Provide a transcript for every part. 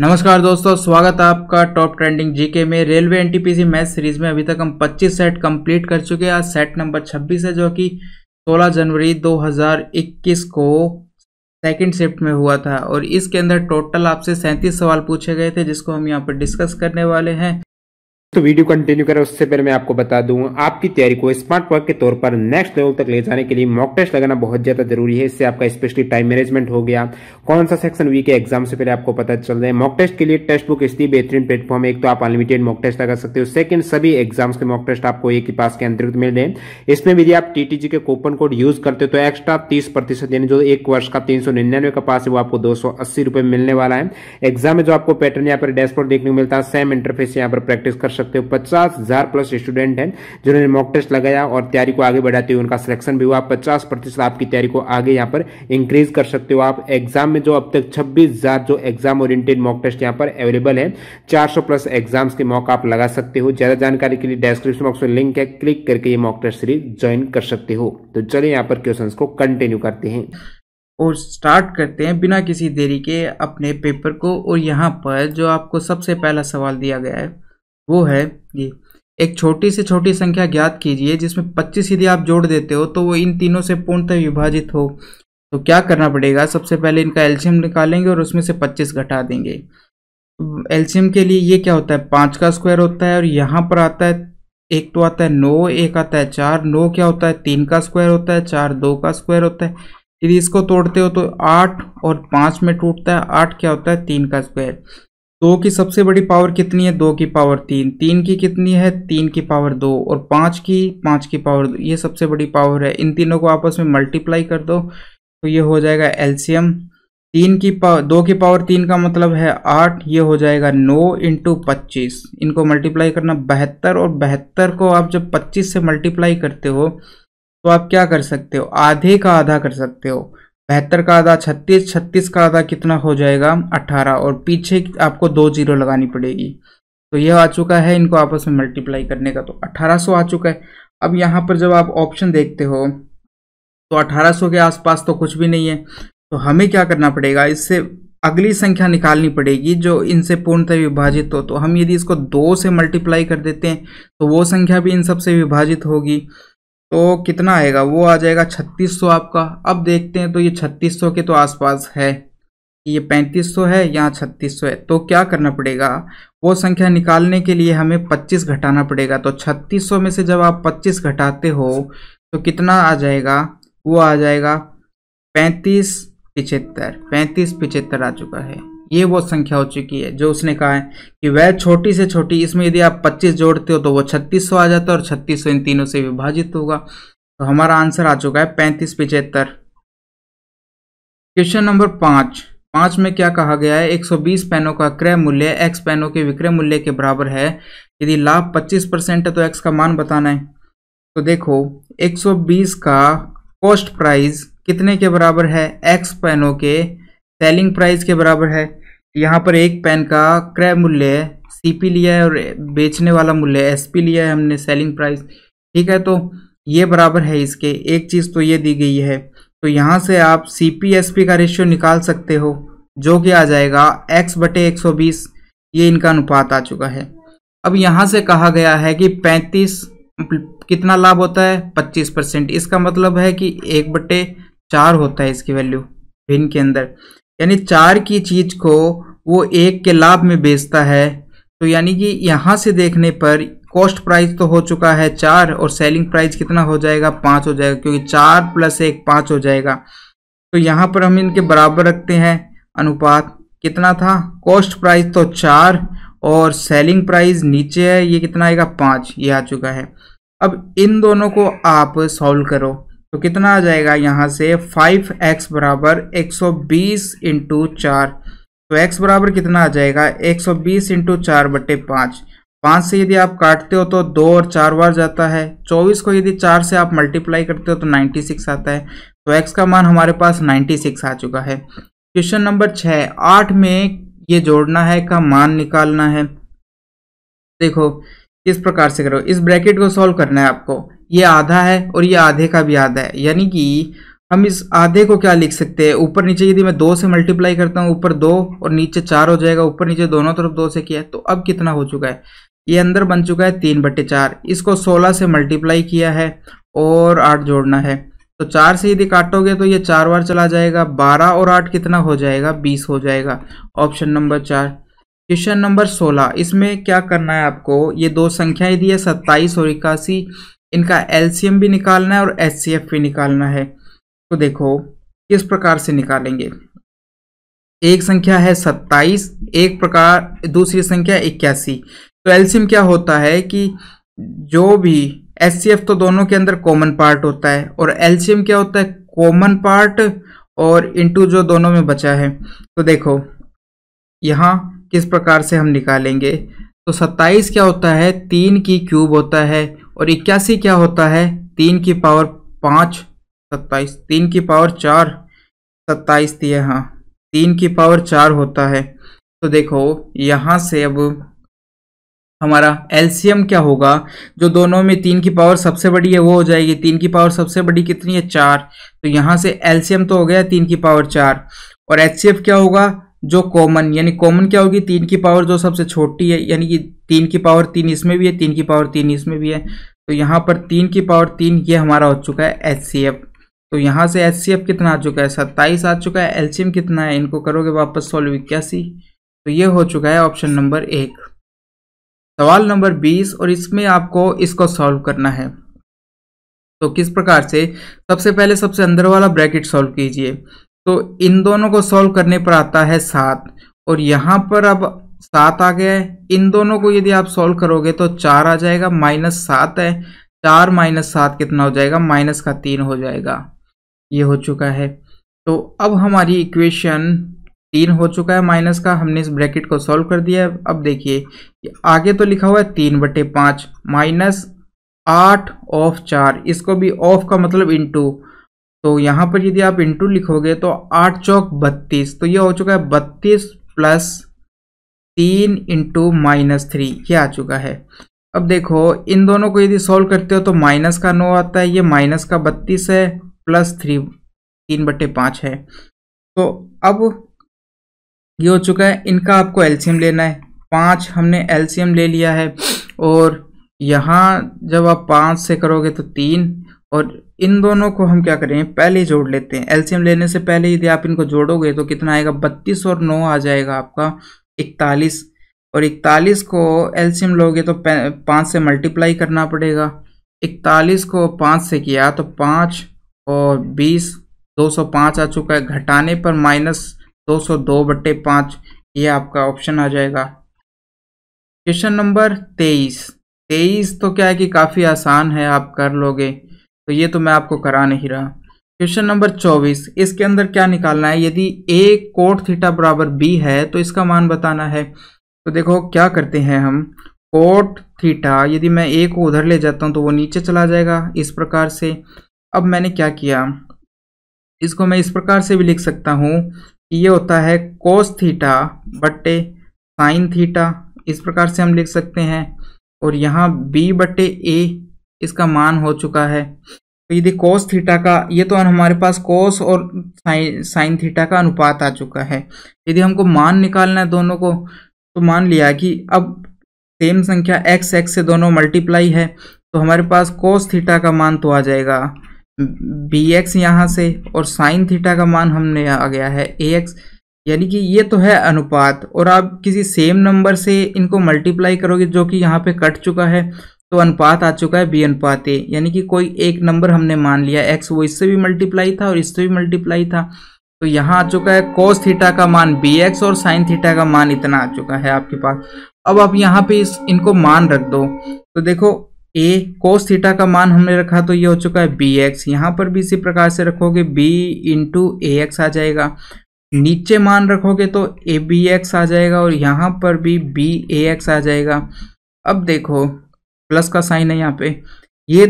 नमस्कार दोस्तों स्वागत है आपका टॉप ट्रेंडिंग जीके में रेलवे एनटीपीसी मैच सीरीज में अभी तक हम 25 सेट कंप्लीट कर चुके हैं आज सेट नंबर 26 है जो कि 16 जनवरी 2021 को सेकंड शिफ्ट में हुआ था और इसके अंदर टोटल आपसे सैंतीस सवाल पूछे गए थे जिसको हम यहाँ पर डिस्कस करने वाले हैं तो वीडियो कंटिन्यू करें उससे पहले मैं आपको बता दूं आपकी तैयारी को स्मार्ट वर्क के तौर पर नेक्स्ट लेवल तक ले जाने के लिए मॉक टेस्ट लगाना बहुत ज्यादा जरूरी है इससे आपका स्पेशली टाइम मैनेजमेंट हो गया कौन सा सेक्शन वी के एग्जाम से पहले आपको पता चल रहा है मॉक टेस्ट के लिए टेस्ट बुक इसी बेहतरीन प्लेटफॉर्म है एक तो आप अनलिमिटेड मॉक टेस्ट लगा सकते हो सेकंड सभी एग्जाम्स के मॉक टेस्ट आपको एक ही पास के अंतर्गत मिल रहे हैं इसमें यदि आप टीटीजी के कूपन कोड यूज करते हो तो एक्स्ट्रा तीस प्रतिशत यानी जो एक वर्ष का तीन सौ निन्यानवे का पास है वो आपको दो सौ अस्सी मिलने वाला है एग्जाम में जो आपको पैटर्न यहाँ पर डैशबोर्ड देखने को मिलता है सेम इंटरफेस यहाँ पर प्रैक्टिस कर सकते हो पचास हजार प्लस स्टूडेंट हैं जिन्होंने मॉक टेस्ट लगाया और तैयारी को आगे बढ़ाते हुए उनका सिलेक्शन भी हुआ पचास प्रतिशत आपकी तैयारी को आगे यहाँ पर इंक्रीज कर सकते हो आप एग्जाम में जो अब तक छब्बीस जो एग्जाम ओरिएंटेड मॉक टेस्ट यहाँ पर अवेलेबल है चार प्लस एग्जाम्स के मॉक आप लगा सकते हो ज्यादा जानकारी के लिए डिस्क्रिप्शन बॉक्स में लिंक है क्लिक करके ये मॉक टेस्ट सीरीज ज्वाइन कर सकते हो तो चलिए यहाँ पर क्वेश्चन को कंटिन्यू करते हैं और स्टार्ट करते हैं बिना किसी देरी के अपने पेपर को और यहाँ पर जो आपको सबसे पहला सवाल दिया गया है वो है ये एक छोटी से छोटी संख्या ज्ञात कीजिए जिसमें 25 यदि आप जोड़ देते हो तो वो इन तीनों से पूर्णतः विभाजित हो तो क्या करना पड़ेगा सबसे पहले इनका एल्शियम निकालेंगे और उसमें से 25 घटा देंगे एल्शियम के लिए ये क्या होता है पाँच का स्क्वायर होता है और यहाँ पर आता है एक तो आता है नौ एक आता है चार नौ क्या होता है तीन का स्क्वायर होता है चार दो का स्क्वायर होता है यदि इसको तोड़ते हो तो आठ और पाँच में टूटता है आठ क्या होता है तीन का स्क्वायर दो की सबसे बड़ी पावर कितनी है दो की पावर तीन तीन की कितनी है तीन की पावर दो और पाँच की पाँच की पावर दो ये सबसे बड़ी पावर है इन तीनों को आपस में मल्टीप्लाई कर दो तो ये हो जाएगा एल्सियम तीन की पावर दो की पावर तीन का मतलब है आठ ये हो जाएगा नौ इंटू पच्चीस इनको मल्टीप्लाई करना बहत्तर और बहत्तर को आप जब पच्चीस से मल्टीप्लाई करते हो तो आप क्या कर सकते हो आधे का आधा कर सकते हो बहत्तर का आधा छत्तीस छत्तीस का आधा कितना हो जाएगा अट्ठारह और पीछे आपको दो जीरो लगानी पड़ेगी तो यह आ चुका है इनको आपस में मल्टीप्लाई करने का तो 1800 आ चुका है अब यहाँ पर जब आप ऑप्शन देखते हो तो 1800 के आसपास तो कुछ भी नहीं है तो हमें क्या करना पड़ेगा इससे अगली संख्या निकालनी पड़ेगी जो इनसे पूर्णतः विभाजित हो तो हम यदि इसको दो से मल्टीप्लाई कर देते हैं तो वो संख्या भी इन सबसे विभाजित होगी तो कितना आएगा वो आ जाएगा 3600 आपका अब देखते हैं तो ये 3600 के तो आसपास है ये 3500 है यहाँ 3600 है तो क्या करना पड़ेगा वो संख्या निकालने के लिए हमें 25 घटाना पड़ेगा तो 3600 में से जब आप 25 घटाते हो तो कितना आ जाएगा वो आ जाएगा पैंतीस पिचहत्तर पैंतीस पिचहत्तर आ चुका है ये वो संख्या हो चुकी है जो उसने कहा है कि वह छोटी से छोटी इसमें यदि आप 25 जोड़ते हो तो वो 3600 आ जाता है और 3600 इन तीनों से विभाजित होगा तो हमारा आंसर आ चुका है पैंतीस पिचहत्तर क्वेश्चन नंबर पांच पांच में क्या कहा गया है 120 पैनों का क्रय मूल्य एक्स पैनों के विक्रय मूल्य के बराबर है यदि लाभ पच्चीस परसेंट है तो एक्स का मान बताना है तो देखो एक का कॉस्ट प्राइस कितने के बराबर है एक्स पैनों के सेलिंग प्राइस के बराबर है यहाँ पर एक पेन का क्रय मूल्य सीपी लिया है और बेचने वाला मूल्य एसपी लिया है हमने सेलिंग प्राइस ठीक है तो ये बराबर है इसके एक चीज़ तो ये दी गई है तो यहाँ से आप सी पी एस पी का रेशियो निकाल सकते हो जो कि आ जाएगा एक्स बटे एक सौ बीस ये इनका अनुपात आ चुका है अब यहाँ से कहा गया है कि पैंतीस कितना लाभ होता है पच्चीस परसेंट इसका मतलब है कि एक बटे चार होता है इसकी वैल्यू भिन्न के अंदर यानी चार की चीज को वो एक के लाभ में बेचता है तो यानी कि यहाँ से देखने पर कॉस्ट प्राइस तो हो चुका है चार और सेलिंग प्राइस कितना हो जाएगा पाँच हो जाएगा क्योंकि चार प्लस एक पाँच हो जाएगा तो यहाँ पर हम इनके बराबर रखते हैं अनुपात कितना था कॉस्ट प्राइस तो चार और सेलिंग प्राइस नीचे है ये कितना आएगा पाँच ये आ चुका है अब इन दोनों को आप सॉल्व करो तो कितना आ जाएगा यहाँ से फाइव एक्स बराबर एक सौ बीस इंटू चार तो x बराबर कितना आ जाएगा एक सौ बीस इंटू चार बटे पाँच पाँच से यदि आप काटते हो तो दो और चार बार जाता है चौबीस को यदि चार से आप मल्टीप्लाई करते हो तो नाइन्टी सिक्स आता है तो x का मान हमारे पास नाइन्टी सिक्स आ चुका है क्वेश्चन नंबर छः आठ में ये जोड़ना है का मान निकालना है देखो किस प्रकार से करो इस ब्रैकेट को सॉल्व करना है आपको ये आधा है और ये आधे का भी आधा है यानी कि हम इस आधे को क्या लिख सकते हैं ऊपर नीचे यदि मैं दो से मल्टीप्लाई करता हूँ ऊपर दो और नीचे चार हो जाएगा ऊपर नीचे दोनों तरफ दो से किया तो अब कितना हो चुका है ये अंदर बन चुका है तीन बट्टे चार इसको सोलह से मल्टीप्लाई किया है और आठ जोड़ना है तो चार से यदि काटोगे तो ये चार बार चला जाएगा बारह और आठ कितना हो जाएगा बीस हो जाएगा ऑप्शन नंबर चार क्वेश्चन नंबर सोलह इसमें क्या करना है आपको ये दो संख्याएं दी है सत्ताईस और इक्यासी इनका एलसीएम भी निकालना है और एचसीएफ भी निकालना है तो देखो किस प्रकार से निकालेंगे एक संख्या है सत्ताईस एक प्रकार दूसरी संख्या इक्यासी तो एलसीएम क्या होता है कि जो भी एचसीएफ तो दोनों के अंदर कॉमन पार्ट होता है और एलसीएम क्या होता है कॉमन पार्ट और इंटू जो दोनों में बचा है तो देखो यहाँ किस प्रकार से हम निकालेंगे तो 27 क्या होता है तीन की क्यूब होता है और इक्यासी क्या होता है तीन की पावर पाँच सत्ताईस तीन की पावर चार सत्ताईस दिए हाँ तीन की पावर चार होता है तो देखो यहाँ से अब हमारा एलसीएम क्या होगा जो दोनों में तीन की पावर सबसे बड़ी है वो हो जाएगी तीन की पावर सबसे बड़ी कितनी है चार तो यहाँ से एलसीएम तो हो गया तीन की पावर चार और एच क्या होगा जो कॉमन यानी कॉमन क्या होगी तीन की पावर जो सबसे छोटी है यानी कि तीन की पावर तीन इसमें भी है तीन की पावर तीन इसमें भी है तो यहाँ पर तीन की पावर तीन ये हमारा हो चुका है एच सी एफ तो यहाँ से एच सी एफ कितना आ चुका है सत्ताईस आ चुका है एल्शियम कितना है इनको करोगे वापस सॉल्व इक्यासी तो ये हो चुका है ऑप्शन नंबर एक सवाल नंबर बीस और इसमें आपको इसको सॉल्व करना है तो किस प्रकार से सबसे पहले सबसे अंदर वाला ब्रैकेट सॉल्व कीजिए तो इन दोनों को सॉल्व करने पर आता है सात और यहाँ पर अब सात आ गया है इन दोनों को यदि आप सॉल्व करोगे तो चार आ जाएगा माइनस सात है चार माइनस सात कितना हो जाएगा माइनस का तीन हो जाएगा ये हो चुका है तो अब हमारी इक्वेशन तीन हो चुका है माइनस का हमने इस ब्रैकेट को सॉल्व कर दिया है अब देखिए आगे तो लिखा हुआ है तीन बटे पाँच माइनस आठ ऑफ चार इसको भी ऑफ का मतलब इंटू तो यहाँ पर यदि आप इंटू लिखोगे तो आठ चौक बत्तीस तो ये हो चुका है बत्तीस प्लस तीन इंटू माइनस थ्री ये आ चुका है अब देखो इन दोनों को यदि सॉल्व करते हो तो माइनस का नौ आता है ये माइनस का बत्तीस है प्लस थ्री तीन बटे पाँच है तो अब ये हो चुका है इनका आपको एल्शियम लेना है पाँच हमने एल्शियम ले लिया है और यहाँ जब आप पाँच से करोगे तो तीन और इन दोनों को हम क्या करें पहले ही जोड़ लेते हैं एलसीएम लेने से पहले यदि आप इनको जोड़ोगे तो कितना आएगा बत्तीस और नौ आ जाएगा आपका इकतालीस और इकतालीस को एलसीएम लोगे तो पाँच से मल्टीप्लाई करना पड़ेगा इकतालीस को पाँच से किया तो पाँच और बीस दो सौ पाँच आ चुका है घटाने पर माइनस दो सौ दो बट्टे पाँच ये आपका ऑप्शन आ जाएगा क्वेश्चन नंबर तेईस तेईस तो क्या है कि काफ़ी आसान है आप कर लोगे तो ये तो मैं आपको करा नहीं रहा क्वेश्चन नंबर चौबीस इसके अंदर क्या निकालना है यदि ए कोट थीटा बराबर बी है तो इसका मान बताना है तो देखो क्या करते हैं हम कोट थीटा यदि मैं ए को उधर ले जाता हूँ तो वो नीचे चला जाएगा इस प्रकार से अब मैंने क्या किया इसको मैं इस प्रकार से भी लिख सकता हूँ कि ये होता है कोस थीटा बट्टे साइन थीटा इस प्रकार से हम लिख सकते हैं और यहाँ बी बटे ए इसका मान हो चुका है तो यदि कोस थीटा का ये तो हमारे पास कोस और साइन साइन थीटा का अनुपात आ चुका है यदि हमको मान निकालना है दोनों को तो मान लिया कि अब सेम संख्या एक्स एक्स से दोनों मल्टीप्लाई है तो हमारे पास कोस थीटा का मान तो आ जाएगा बी एक्स यहाँ से और साइन थीटा का मान हमने आ गया है ए एक्स यानी कि ये तो है अनुपात और आप किसी सेम नंबर से इनको मल्टीप्लाई करोगे जो कि यहाँ पे कट चुका है तो अनुपात आ चुका है बी अनुपात ए यानी कि कोई एक नंबर हमने मान लिया एक्स वो इससे भी मल्टीप्लाई था और इससे भी मल्टीप्लाई था तो यहाँ आ चुका है कोस थीटा का मान बी एक्स और साइन थीटा का मान इतना आ चुका है आपके पास अब आप यहाँ पे इस इनको मान रख दो तो देखो ए कोस थीटा का मान हमने रखा तो ये हो चुका है बी एक्स यहाँ पर भी इसी प्रकार से रखोगे बी इंटू ए एक्स आ जाएगा नीचे मान रखोगे तो ए बी एक्स आ जाएगा और यहाँ पर भी बी ए एक्स आ जाएगा अब देखो प्लस का साइन है यहाँ पे ये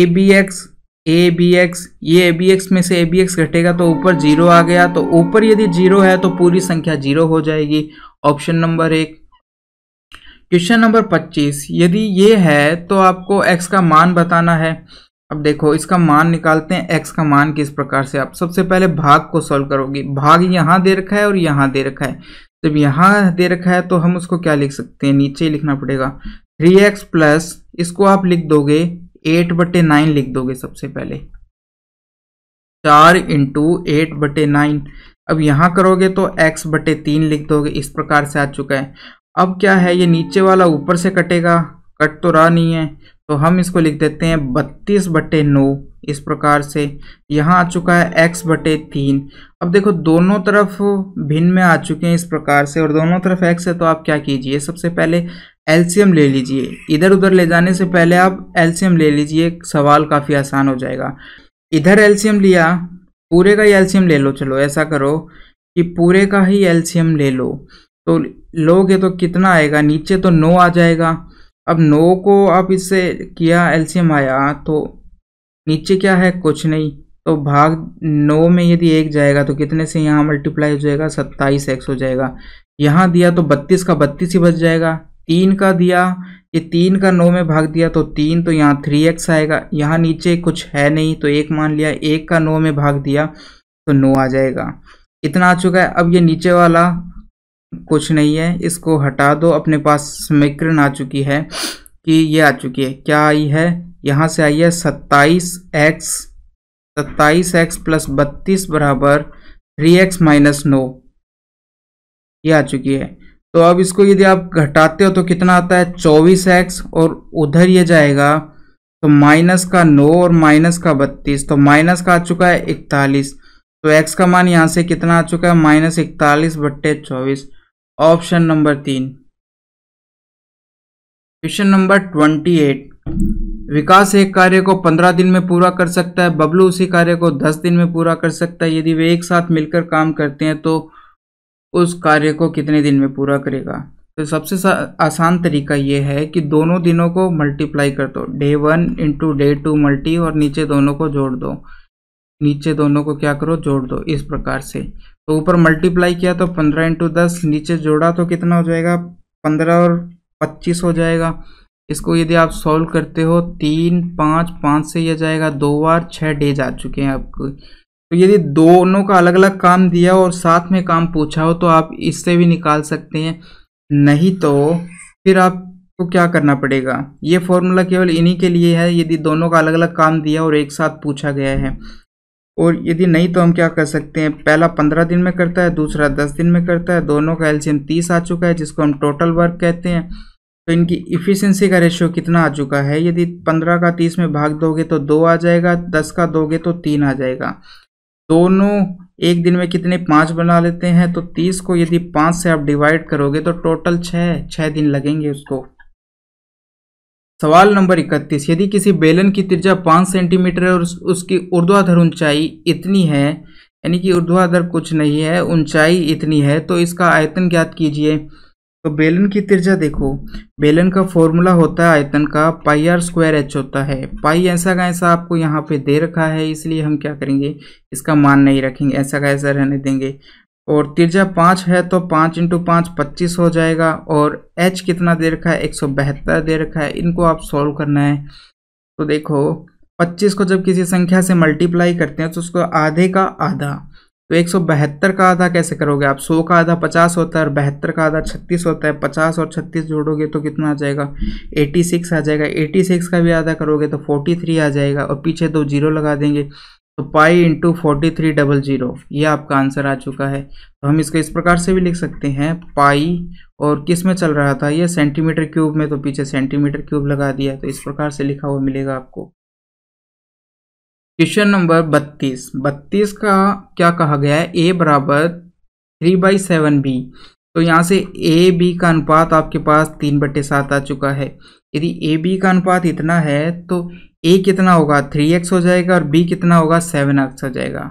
A B X A B X ये ए बी एक्स में से ए बी एक्स घटेगा तो ऊपर जीरो आ गया तो ऊपर यदि जीरो है तो पूरी संख्या जीरो हो जाएगी ऑप्शन नंबर एक क्वेश्चन नंबर पच्चीस यदि ये है तो आपको एक्स का मान बताना है अब देखो इसका मान निकालते हैं एक्स का मान किस प्रकार से आप सबसे पहले भाग को सॉल्व करोगे भाग यहाँ दे रखा है और यहाँ दे रखा है जब यहाँ दे रखा है तो हम उसको क्या लिख सकते हैं नीचे ही लिखना पड़ेगा थ्री एक्स प्लस इसको आप लिख दोगे एट बटे नाइन लिख दोगे सबसे पहले चार इंटू एट बटे नाइन अब यहां करोगे तो एक्स बटे तीन लिख दोगे इस प्रकार से आ चुका है अब क्या है ये नीचे वाला ऊपर से कटेगा कट तो रहा नहीं है तो हम इसको लिख देते हैं बत्तीस बटे नौ इस प्रकार से यहाँ आ चुका है एक्स बटे तीन अब देखो दोनों तरफ भिन्न में आ चुके हैं इस प्रकार से और दोनों तरफ एक्स है तो आप क्या कीजिए सबसे पहले एलसीएम ले लीजिए इधर उधर ले जाने से पहले आप एलसीएम ले लीजिए सवाल काफ़ी आसान हो जाएगा इधर एलसीएम लिया पूरे का ही एलसीएम ले लो चलो ऐसा करो कि पूरे का ही एलसीएम ले लो तो लोगे तो कितना आएगा नीचे तो नो आ जाएगा अब नो को आप इससे किया एलसीएम आया तो नीचे क्या है कुछ नहीं तो भाग नौ में यदि एक जाएगा तो कितने से यहाँ मल्टीप्लाई हो जाएगा सत्ताईस एक्स हो जाएगा यहाँ दिया तो बत्तीस का बत्तीस ही बच जाएगा तीन का दिया ये तीन का नौ में भाग दिया तो तीन तो यहाँ थ्री एक्स आएगा यहाँ नीचे कुछ है नहीं तो एक मान लिया एक का नौ में भाग दिया तो नौ आ जाएगा इतना आ चुका है अब ये नीचे वाला कुछ नहीं है इसको हटा दो अपने पास समीकरण आ चुकी है कि ये आ चुकी है क्या आई है यहाँ से आई है सत्ताईस एक्स सत्ताईस एक्स प्लस बत्तीस बराबर थ्री एक्स माइनस नौ ये आ चुकी है तो अब इसको यदि आप घटाते हो तो कितना आता है चौबीस एक्स और उधर ये जाएगा तो माइनस का नौ और माइनस का बत्तीस तो माइनस का आ चुका है इकतालीस तो एक्स का मान यहाँ से कितना आ चुका है माइनस इकतालीस बट्टे चौबीस ऑप्शन नंबर तीन क्वेश्चन नंबर ट्वेंटी एट विकास एक कार्य को पंद्रह दिन में पूरा कर सकता है बबलू उसी कार्य को दस दिन में पूरा कर सकता है यदि वे एक साथ मिलकर काम करते हैं तो उस कार्य को कितने दिन में पूरा करेगा तो सबसे आसान तरीका ये है कि दोनों दिनों को मल्टीप्लाई कर दो D one into D two multi और नीचे दोनों को जोड़ दो नीचे दोनों को क्या करो जोड़ दो इस प्रकार से तो ऊपर मल्टीप्लाई किया तो पंद्रह इंटू दस नीचे जोड़ा तो कितना हो जाएगा पंद्रह और पच्चीस हो जाएगा इसको यदि आप सॉल्व करते हो तीन पाँच पाँच से यह जाएगा दो बार छः डेज आ चुके हैं आपको तो यदि दोनों का अलग अलग काम दिया और साथ में काम पूछा हो तो आप इससे भी निकाल सकते हैं नहीं तो फिर आपको क्या करना पड़ेगा ये फॉर्मूला केवल इन्हीं के लिए है यदि दोनों का अलग अलग काम दिया और एक साथ पूछा गया है और यदि नहीं तो हम क्या कर सकते हैं पहला पंद्रह दिन में करता है दूसरा दस दिन में करता है दोनों का एल्शियम तीस आ चुका है जिसको हम टोटल वर्क कहते हैं तो इनकी इफ़िशेंसी का रेशियो कितना आ चुका है यदि पंद्रह का तीस में भाग दोगे तो दो आ जाएगा दस का दोगे तो तीन आ जाएगा दोनों एक दिन में कितने पाँच बना लेते हैं तो तीस को यदि पाँच से आप डिवाइड करोगे तो टोटल छः छः दिन लगेंगे उसको सवाल नंबर इकतीस यदि किसी बेलन की त्रिज्या पाँच सेंटीमीटर और उसकी ऊर्ध्वाधर ऊंचाई इतनी है यानी कि ऊर्ध्वाधर कुछ नहीं है ऊंचाई इतनी है तो इसका आयतन ज्ञात कीजिए तो बेलन की त्रिज्या देखो बेलन का फॉर्मूला होता है आयतन का पाई आर स्क्वायर एच होता है पाई ऐसा का ऐसा आपको यहाँ पे दे रखा है इसलिए हम क्या करेंगे इसका मान नहीं रखेंगे ऐसा का ऐसा रहने देंगे और त्रिज्या पाँच है तो पाँच इंटू पाँच पच्चीस हो जाएगा और एच कितना दे रखा है एक सौ बहत्तर दे रखा है इनको आप सॉल्व करना है तो देखो पच्चीस को जब किसी संख्या से मल्टीप्लाई करते हैं तो उसको आधे का आधा तो एक सौ बहत्तर का आधा कैसे करोगे आप सौ का आधा पचास होता है और बहत्तर का आधा छत्तीस होता है पचास और छत्तीस जोड़ोगे तो कितना आ जाएगा एटी सिक्स आ जाएगा एटी सिक्स का भी आधा करोगे तो फोर्टी थ्री आ जाएगा और पीछे दो जीरो लगा देंगे तो pi into forty three double zero ये आपका आंसर आ चुका है तो हम इसको इस प्रकार से भी लिख सकते हैं पाई और किस में चल रहा था ये सेंटीमीटर क्यूब में तो पीछे सेंटीमीटर क्यूब लगा दिया तो इस प्रकार से लिखा हुआ मिलेगा आपको क्वेश्चन नंबर बत्तीस बत्तीस का क्या कहा गया है ए बराबर थ्री बाई सेवन बी तो यहाँ से ए बी का अनुपात आपके पास तीन बटे सात आ चुका है यदि ए बी का अनुपात इतना है तो ए कितना होगा थ्री एक्स हो जाएगा और बी कितना होगा सेवन एक्स हो जाएगा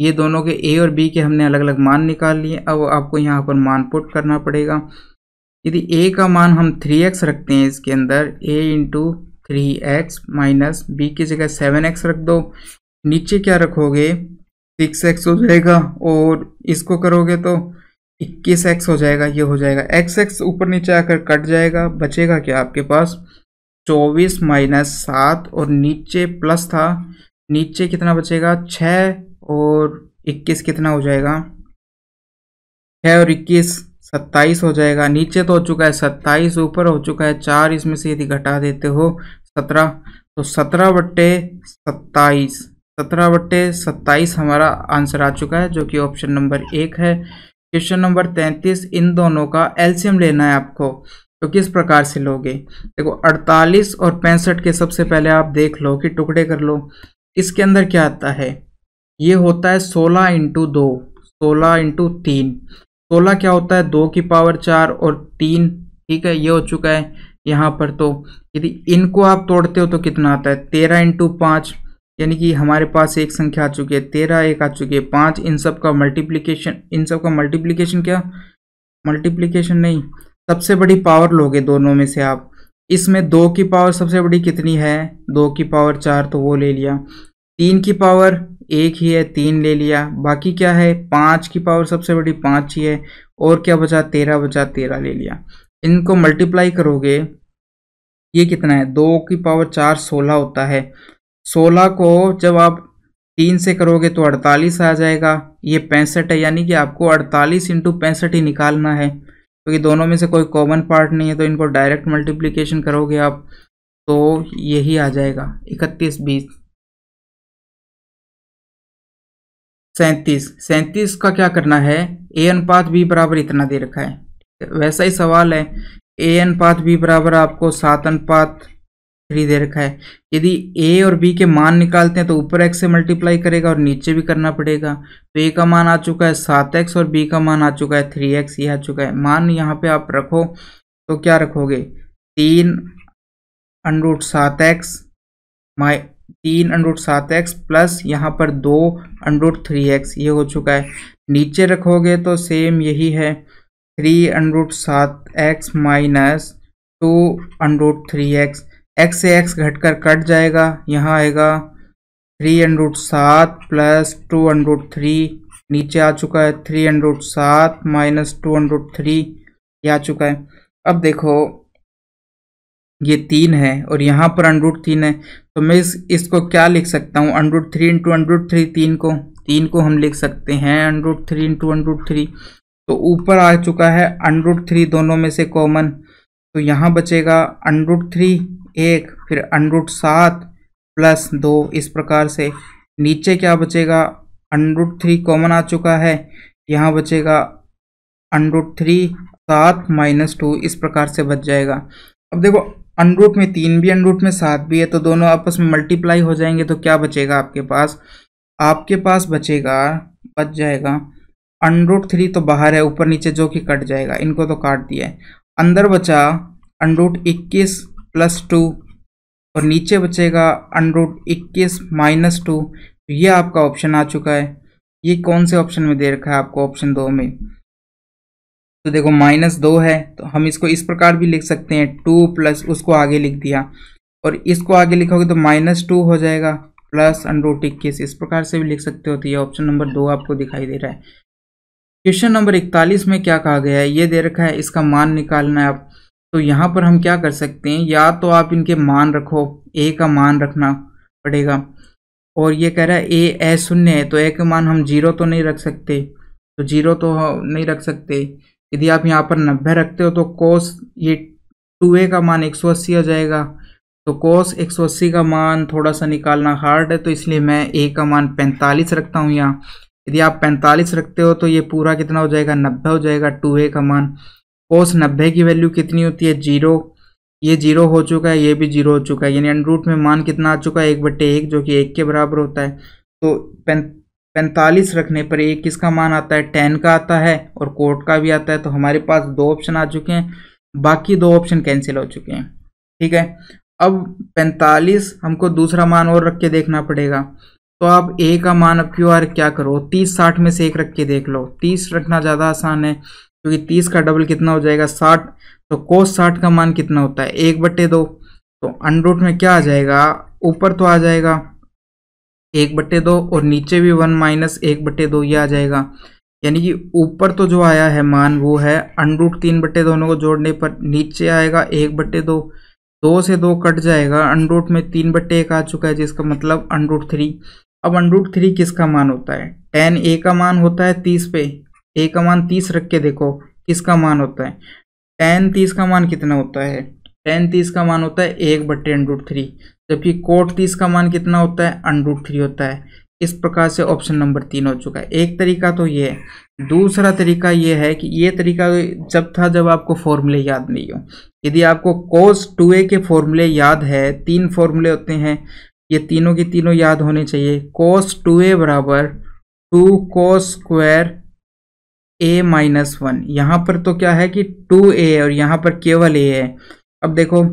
ये दोनों के ए और बी के हमने अलग अलग मान निकाल लिए अब आपको यहाँ पर मान पुट करना पड़ेगा यदि ए का मान हम थ्री एक्स रखते हैं इसके अंदर A into three X minus B की जगह सेवन एक्स रख दो नीचे क्या रखोगे सिक्स एक्स हो जाएगा और इसको करोगे तो इक्कीस एक्स हो जाएगा ये हो जाएगा एक्स एक्स ऊपर नीचे आकर कट जाएगा बचेगा क्या आपके पास चौबीस माइनस सात और नीचे प्लस था नीचे कितना बचेगा छः और इक्कीस कितना हो जाएगा छः और इक्कीस सत्ताईस हो जाएगा नीचे तो हो चुका है सत्ताईस ऊपर हो चुका है चार इसमें से यदि घटा देते हो सत्रह तो सत्रह बट्टे सत्ताईस सत्रह बट्टे सत्ताईस हमारा आंसर आ चुका है जो कि ऑप्शन नंबर एक है क्वेश्चन नंबर तैंतीस इन दोनों का एल्सियम लेना है आपको तो किस प्रकार से लोगे देखो अड़तालीस और पैंसठ के सबसे पहले आप देख लो कि टुकड़े कर लो इसके अंदर क्या आता है ये होता है सोलह इंटू दो सोलह इंटू तीन सोलह क्या होता है दो की पावर चार और तीन ठीक है ये हो चुका है यहाँ पर तो यदि इनको आप तोड़ते हो तो कितना आता है तेरह इंटू पाँच यानी कि हमारे पास एक संख्या आ चुकी है तेरह एक आ चुकी है पाँच इन सब का मल्टीप्लीकेशन इन सब का मल्टीप्लीकेशन क्या मल्टीप्लीकेशन नहीं सबसे बड़ी पावर लोगे दोनों में से आप इसमें दो की पावर सबसे बड़ी कितनी है दो की पावर चार तो वो ले लिया तीन की पावर एक ही है तीन ले लिया बाकी क्या है पाँच की पावर सबसे बड़ी पाँच ही है और क्या बचा तेरह बचा तेरह ले लिया इनको मल्टीप्लाई करोगे ये कितना है दो की पावर चार सोलह होता है सोलह को जब आप तीन से करोगे तो अड़तालीस आ जाएगा ये पैंसठ है यानी कि आपको अड़तालीस इंटू पैंसठ ही निकालना है क्योंकि तो दोनों में से कोई कॉमन पार्ट नहीं है तो इनको डायरेक्ट मल्टीप्लीकेशन करोगे आप तो यही आ जाएगा इकतीस बीस सैंतीस सैंतीस का क्या करना है ए अनुपात बी बराबर इतना दे रखा है वैसा ही सवाल है ए अनुपात बी बराबर आपको सात अनुपात थ्री दे रखा है यदि ए और बी के मान निकालते हैं तो ऊपर एक्स से मल्टीप्लाई करेगा और नीचे भी करना पड़ेगा तो ए का मान आ चुका है सात एक्स और बी का मान आ चुका है थ्री एक्स ये आ चुका है मान यहाँ पे आप रखो तो क्या रखोगे तीन अनरूट सात एक्स माइ तीन अंडरूट सात एक्स प्लस यहाँ पर दो अंडरूट थ्री एक्स ये हो चुका है नीचे रखोगे तो सेम यही है थ्री अंडरूट सात X minus two under root three X X से एक्स घटकर कट जाएगा यहाँ आएगा थ्री अंडरूट सात प्लस टू अंडरूट थ्री नीचे आ चुका है थ्री अंडरूट सात माइनस टू अंडरूट थ्री ये आ चुका है अब देखो ये तीन है और यहाँ पर अनरूट तीन है तो मैं इस इसको क्या लिख सकता हूँ under root three into under root three तीन को तीन को हम लिख सकते हैं root three into under root three तो ऊपर आ चुका है अनरूट थ्री दोनों में से कॉमन तो यहाँ बचेगा अनरूट थ्री एक फिर रूट सात प्लस दो इस प्रकार से नीचे क्या बचेगा अनरूट थ्री कॉमन आ चुका है यहाँ बचेगा अनरूट थ्री सात माइनस टू इस प्रकार से बच जाएगा अब देखो अनरूट में तीन भी अनरूट में सात भी है तो दोनों आपस में मल्टीप्लाई हो जाएंगे तो क्या बचेगा आपके पास आपके पास बचेगा बच जाएगा अनरूट थ्री तो बाहर है ऊपर नीचे जो कि कट जाएगा इनको तो काट दिया है अंदर बचा अनरूट इक्कीस प्लस टू और नीचे बचेगा अनरूट इक्कीस माइनस टू तो ये आपका ऑप्शन आ चुका है ये कौन से ऑप्शन में दे रखा है आपको ऑप्शन दो में तो देखो माइनस दो है तो हम इसको इस प्रकार भी लिख सकते हैं टू प्लस उसको आगे लिख दिया और इसको आगे लिखोगे तो माइनस टू हो जाएगा प्लस अनरोटिक केस इस प्रकार से भी लिख सकते हो तो ये ऑप्शन नंबर दो आपको दिखाई दे रहा है क्वेश्चन नंबर इकतालीस में क्या कहा गया है ये दे रखा है इसका मान निकालना है आप तो यहाँ पर हम क्या कर सकते हैं या तो आप इनके मान रखो ए का मान रखना पड़ेगा और ये कह रहा है ए ए शून्य है तो ए का मान हम जीरो तो नहीं रख सकते तो जीरो तो नहीं रख सकते यदि आप यहाँ पर नब्बे रखते हो तो कोस ये टू ए का मान एक सौ अस्सी आ जाएगा तो कोस एक सौ अस्सी का मान थोड़ा सा निकालना हार्ड है तो इसलिए मैं ए का मान पैंतालीस रखता हूँ यहाँ यदि आप पैंतालीस रखते हो तो ये पूरा कितना हो जाएगा नब्बे हो जाएगा टू ए का मान कोस नब्बे की वैल्यू कितनी होती है जीरो ये जीरो हो चुका है ये भी जीरो हो चुका है यानी अनरूट में मान कितना आ चुका है एक बटे एक जो कि एक के बराबर होता है तो पैंतालीस रखने पर एक किसका मान आता है टेन का आता है और कोट का भी आता है तो हमारे पास दो ऑप्शन आ चुके हैं बाकी दो ऑप्शन कैंसिल हो चुके हैं ठीक है अब पैंतालीस हमको दूसरा मान और रख के देखना पड़ेगा तो आप ए का मान अब क्यों आर क्या करो तीस साठ में से एक रख के देख लो तीस रखना ज़्यादा आसान है क्योंकि तीस का डबल कितना हो जाएगा साठ तो कोस साठ का मान कितना होता है एक बट्टे दो तो अनरूट में क्या आ जाएगा ऊपर तो आ जाएगा एक बट्टे दो और नीचे भी वन माइनस एक बट्टे दो ये आ जाएगा यानी कि ऊपर तो जो आया है मान वो है अनरूट तीन बट्टे दोनों को जोड़ने पर नीचे आएगा एक बट्टे दो दो से दो कट जाएगा अनरूट में तीन बट्टे एक आ चुका है जिसका मतलब अनरूट थ्री अब अनरूट थ्री किसका मान होता है टेन ए का मान होता है तीस पे ए का मान तीस रख के देखो किसका मान होता है टेन तीस का मान कितना होता है टेन तीस का मान होता है एक बट्टे अनरूट थ्री जबकि कोट तीस का मान कितना होता है अनरूट थ्री होता है इस प्रकार से ऑप्शन नंबर तीन हो चुका है एक तरीका तो ये है दूसरा तरीका ये है कि ये तरीका जब था जब आपको फॉर्मूले याद नहीं हो यदि आपको कोस टू ए के फॉर्मूले याद है तीन फॉर्मूले होते हैं ये तीनों के तीनों याद होने चाहिए कोस टू ए बराबर two cos square A minus one यहाँ पर तो क्या है कि टू ए और यहाँ पर केवल ए है अब देखो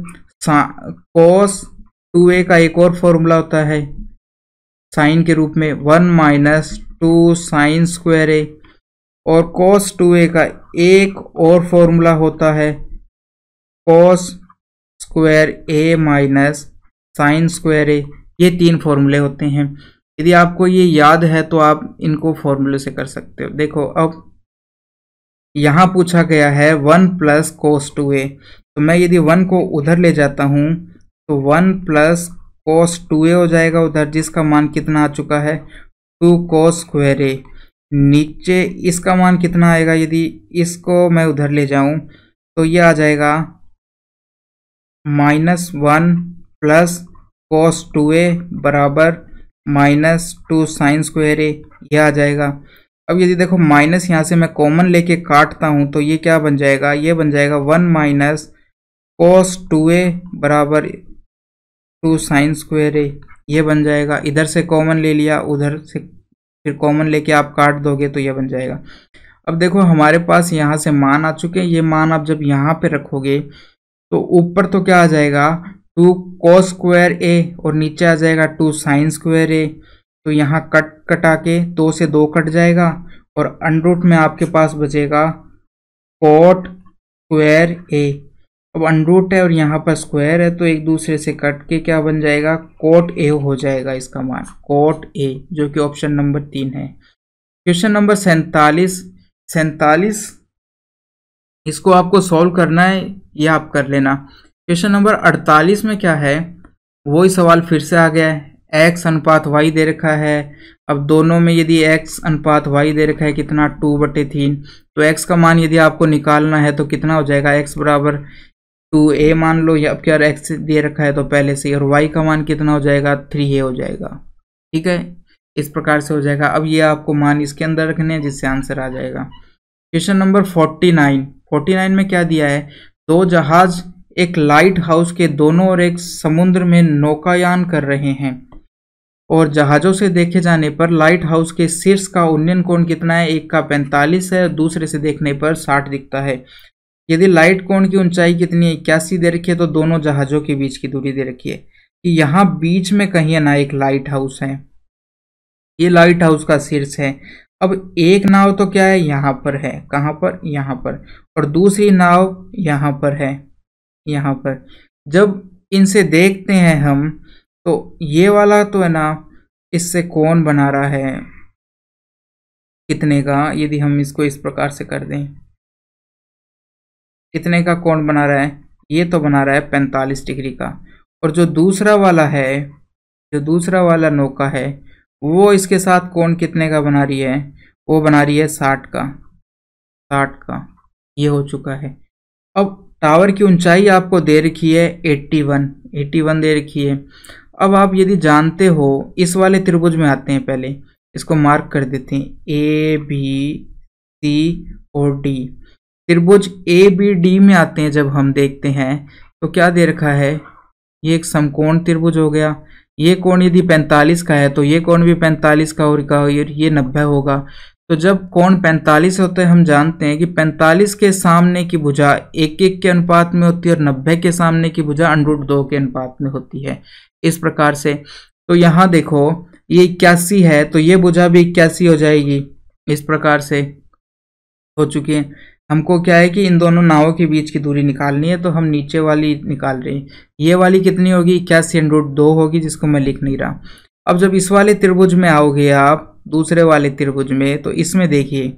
कोस टू ए का एक और फॉर्मूला होता है साइन के रूप में one minus two sine square A और कॉस टू ए का एक और फॉर्मूला होता है cos square A minus sine square A ये तीन फॉर्मूले होते हैं यदि आपको ये याद है तो आप इनको फॉर्मूले से कर सकते हो देखो अब यहाँ पूछा गया है one plus cos two A तो मैं यदि वन को उधर ले जाता हूँ तो one plus cos two A हो जाएगा उधर जिसका मान कितना आ चुका है टू कोस स्क्वेर ए नीचे इसका मान कितना आएगा यदि इसको मैं उधर ले जाऊं तो ये आ जाएगा minus one plus cos two A बराबर minus two sine square A यह आ जाएगा अब यदि देखो माइनस यहाँ से मैं कॉमन लेके काटता हूँ तो ये क्या बन जाएगा ये बन जाएगा one minus cos two A बराबर टू साइन स्क्वेयर ए ये बन जाएगा इधर से कॉमन ले लिया उधर से फिर कॉमन लेके आप काट दोगे तो ये बन जाएगा अब देखो हमारे पास यहाँ से मान आ चुके हैं ये मान आप जब यहाँ पे रखोगे तो ऊपर तो क्या आ जाएगा टू कॉस स्क्वायर ए और नीचे आ जाएगा टू साइन स्क्वायर ए तो यहाँ कट कटा के दो से दो कट जाएगा और अनरूट में आपके पास बचेगा कॉट स्क्वायर ए अब अनरूट है और यहाँ पर स्क्वायर है तो एक दूसरे से कट के क्या बन जाएगा कोट ए हो जाएगा इसका मान कोट ए जो कि ऑप्शन नंबर तीन है क्वेश्चन नंबर सैंतालीस सैंतालीस इसको आपको सॉल्व करना है ये आप कर लेना क्वेश्चन नंबर अड़तालीस में क्या है वही सवाल फिर से आ गया है एक्स अनुपात वाई दे रखा है अब दोनों में यदि एक्स अनुपात वाई दे रखा है कितना टू बटे तीन तो एक्स का मान यदि आपको निकालना है तो कितना हो जाएगा एक्स बराबर टू तो ए मान लो या अब यार एक्स दे रखा है तो पहले से और वाई का मान कितना हो जाएगा थ्री ए हो जाएगा ठीक है इस प्रकार से हो जाएगा अब ये आपको मान इसके अंदर रखने हैं जिससे आंसर आ जाएगा question number forty nine forty nine में क्या दिया है दो जहाज एक लाइट हाउस के दोनों और एक समुद्र में नौकायान कर रहे हैं और जहाज़ों से देखे जाने पर लाइट हाउस के शीर्ष का उन्नयन कोण कितना है एक का पैंतालीस है दूसरे से देखने पर साठ दिखता है यदि लाइट कोण की ऊंचाई कितनी है इक्यासी दे रखी है तो दोनों जहाजों के बीच की दूरी दे रखी है कि यहाँ बीच में कहीं ना एक लाइट हाउस है ये लाइट हाउस का शीर्ष है अब एक नाव तो क्या है यहाँ पर है कहाँ पर यहाँ पर और दूसरी नाव यहाँ पर है यहाँ पर जब इनसे देखते हैं हम तो ये वाला तो है ना इससे कौन बना रहा है कितने का यदि हम इसको इस प्रकार से कर दें कितने का कोण बना रहा है ये तो बना रहा है पैंतालीस डिग्री का और जो दूसरा वाला है जो दूसरा वाला नौका है वो इसके साथ कोण कितने का बना रही है वो बना रही है साठ का साठ का ये हो चुका है अब टावर की ऊंचाई आपको दे रखी है एट्टी वन एट्टी वन दे रखी है अब आप यदि जानते हो इस वाले त्रिभुज में आते हैं पहले इसको मार्क कर देते हैं ए बी सी और डी त्रिभुज ए बी डी में आते हैं जब हम देखते हैं तो क्या दे रखा है ये एक समकोण त्रिभुज हो गया ये कोण यदि 45 का है तो ये कोण भी 45 का और का ये 90 होगा तो जब कोण 45 होता है हम जानते हैं कि 45 के सामने की भुजा एक एक के अनुपात में होती है और 90 के सामने की भुजा अंडरूट दो के अनुपात में होती है इस प्रकार से तो यहाँ देखो ये इक्यासी है तो ये भुजा भी इक्यासी हो जाएगी इस प्रकार से हो चुकी है हमको क्या है कि इन दोनों नावों के बीच की दूरी निकालनी है तो हम नीचे वाली निकाल रहे हैं ये वाली कितनी होगी इक्यासी रूट दो होगी जिसको मैं लिख नहीं रहा अब जब इस वाले त्रिभुज में आओगे आप दूसरे वाले त्रिभुज में तो इसमें देखिए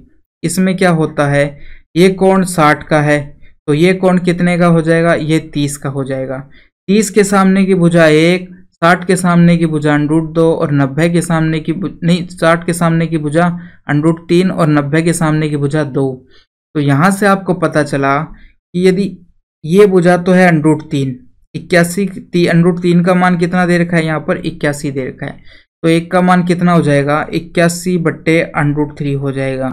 इसमें क्या होता है ये कोण साठ का है तो ये कोण कितने का हो जाएगा ये तीस का हो जाएगा तीस के सामने की भुजा एक साठ के सामने की भुजा अंडरूट दो और नब्बे के सामने की नहीं साठ के सामने की भुजा अंडरूट तीन और नब्बे के सामने की भुजा दो तो यहाँ से आपको पता चला कि यदि ये बुझा तो है अनरूट तीन इक्यासी ती अनरूट तीन का मान कितना दे रखा है यहाँ पर इक्यासी दे रखा है तो एक का मान कितना हो जाएगा इक्यासी बट्टे अनरूट थ्री हो जाएगा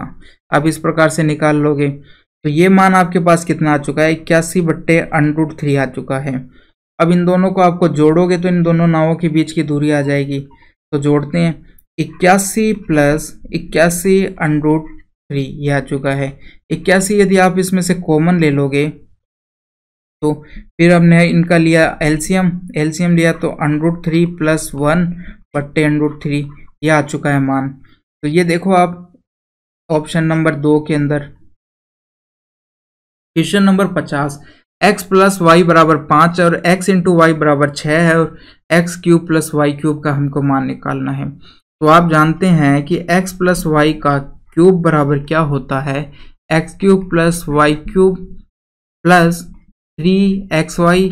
आप इस प्रकार से निकाल लोगे तो ये मान आपके पास कितना आ चुका है इक्यासी बट्टे अनरूट थ्री आ चुका है अब इन दोनों को आपको जोड़ोगे तो इन दोनों नावों के बीच की दूरी आ जाएगी तो जोड़ते हैं इक्यासी प्लस इक्यासी अनरूट थ्री ये आ चुका है इक्यासी यदि आप इसमें से कॉमन ले लोगे तो फिर हमने इनका लिया एलसीएम एलसीएम लिया तो अनरूट थ्री प्लस वन बट्टे अनरूट थ्री ये आ चुका है मान तो ये देखो आप ऑप्शन नंबर दो के अंदर क्वेश्चन नंबर पचास एक्स प्लस वाई बराबर पाँच और एक्स इंटू वाई बराबर छः है और X cube plus Y cube का हमको मान निकालना है तो आप जानते हैं कि एक्स प्लस वाई का क्यूब बराबर क्या होता है X cube plus Y cube plus three X Y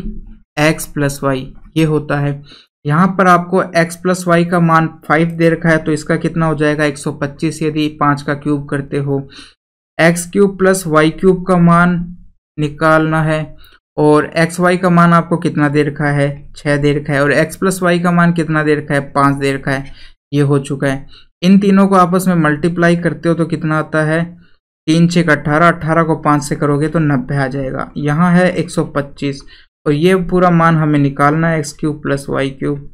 X plus Y ये होता है यहाँ पर आपको x प्लस वाई का मान 5 दे रखा है तो इसका कितना हो जाएगा 125 यदि 5 का क्यूब करते हो x cube plus Y cube का मान निकालना है और एक्स वाई का मान आपको कितना दे रखा है छः दे रखा है और x प्लस वाई का मान कितना दे रखा है पाँच दे रखा है ये हो चुका है इन तीनों को आपस में मल्टीप्लाई करते हो तो कितना आता है तीन छः अट्ठारह अट्ठारह को पाँच से करोगे तो नब्बे आ जाएगा यहाँ है एक सौ पच्चीस और तो ये पूरा मान हमें निकालना है X cube plus Y cube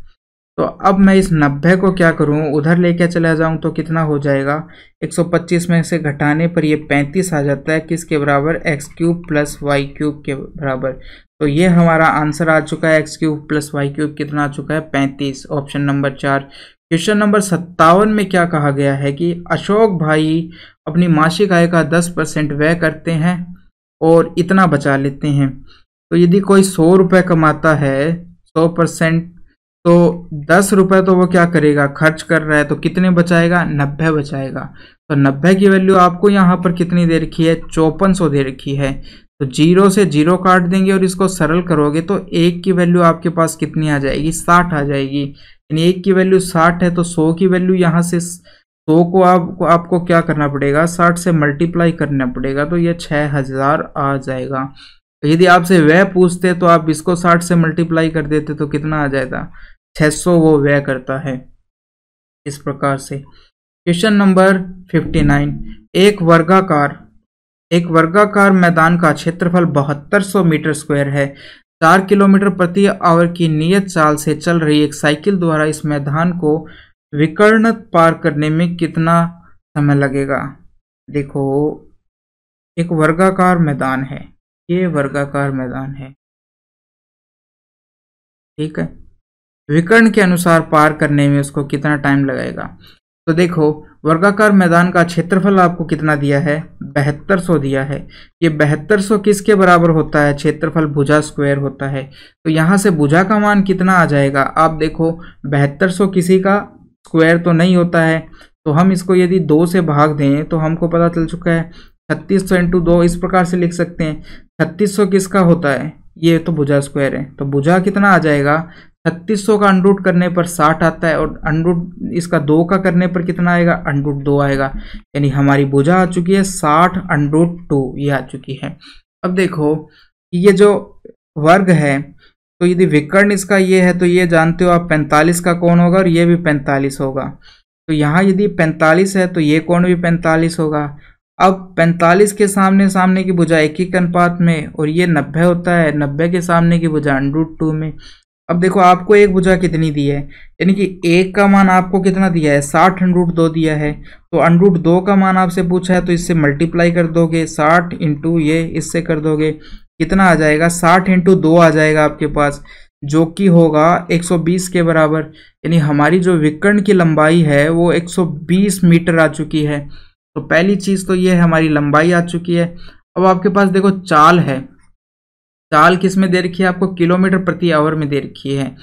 तो अब मैं इस नब्बे को क्या करूँ उधर लेके चला जाऊँ तो कितना हो जाएगा एक सौ पच्चीस में से घटाने पर ये पैंतीस आ जाता है किसके बराबर X cube plus Y cube के बराबर तो ये हमारा आंसर आ चुका है X cube plus Y cube कितना आ चुका है पैंतीस ऑप्शन नंबर चार क्वेश्चन नंबर सत्तावन में क्या कहा गया है कि अशोक भाई अपनी मासिक आय का दस परसेंट व्यय करते हैं और इतना बचा लेते हैं तो यदि कोई सौ रुपये कमाता है सौ परसेंट तो दस रुपये तो वो क्या करेगा खर्च कर रहा है तो कितने बचाएगा नब्बे बचाएगा तो नब्बे की वैल्यू आपको यहाँ पर कितनी दे रखी है चौपन सौ दे रखी है तो जीरो से जीरो काट देंगे और इसको सरल करोगे तो एक की वैल्यू आपके पास कितनी आ जाएगी साठ आ जाएगी यानी एक की वैल्यू साठ है तो सौ की वैल्यू यहाँ से सौ को आपको आपको क्या करना पड़ेगा साठ से मल्टीप्लाई करना पड़ेगा तो ये छः हज़ार आ जाएगा तो यदि आपसे वह पूछते तो आप इसको साठ से मल्टीप्लाई कर देते तो कितना आ जाएगा छः सौ वो वह करता है इस प्रकार से क्वेश्चन नंबर फिफ्टी नाइन एक वर्गाकार एक वर्गाकार मैदान का क्षेत्रफल बहत्तर सौ मीटर स्क्वायर है चार किलोमीटर प्रति आवर की नियत चाल से चल रही एक साइकिल द्वारा इस मैदान को विकर्ण पार करने में कितना समय लगेगा देखो एक वर्गाकार मैदान है ये वर्गाकार मैदान है ठीक है विकर्ण के अनुसार पार करने में उसको कितना टाइम लगेगा तो देखो वर्गाकार मैदान का क्षेत्रफल आपको कितना दिया है बहत्तर सौ दिया है ये बहत्तर सौ किसके बराबर होता है क्षेत्रफल भुजा स्क्वायर होता है तो यहाँ से भुजा का मान कितना आ जाएगा आप देखो बहत्तर सौ किसी का स्क्वायर तो नहीं होता है तो हम इसको यदि दो से भाग दें तो हमको पता चल चुका है छत्तीस सौ इंटू दो इस प्रकार से लिख सकते हैं छत्तीस सौ किसका होता है ये तो भुजा स्क्वायर है तो भुजा कितना आ जाएगा छत्तीस सौ का अनरूट करने पर साठ आता है और अनरूट इसका दो का करने पर कितना आएगा अनरूट दो आएगा यानी हमारी बोझा आ चुकी है साठ अनरूट टू ये आ चुकी है अब देखो ये जो वर्ग है तो यदि विकर्ण इसका ये है तो ये जानते हो आप पैंतालीस का कौन होगा और ये भी पैंतालीस होगा तो यहाँ यदि पैंतालीस है तो ये कौन भी पैंतालीस होगा अब 45 के सामने सामने की भुजा एक ही अनुपात में और ये 90 होता है 90 के सामने की भुजा अनरूट टू में अब देखो आपको एक भुजा कितनी दी है यानी कि एक का मान आपको कितना दिया है साठ अनरूट दो दिया है तो अनरूट दो का मान आपसे पूछा है तो इससे मल्टीप्लाई कर दोगे साठ इंटू ये इससे कर दोगे कितना आ जाएगा साठ इंटू दो आ जाएगा आपके पास जो कि होगा 120 के बराबर यानी हमारी जो विकर्ण की लंबाई है वो 120 मीटर आ चुकी है तो पहली चीज़ तो ये है हमारी लंबाई आ चुकी है अब आपके पास देखो चाल है चाल किस में दे रखी है आपको किलोमीटर प्रति आवर में दे रखी है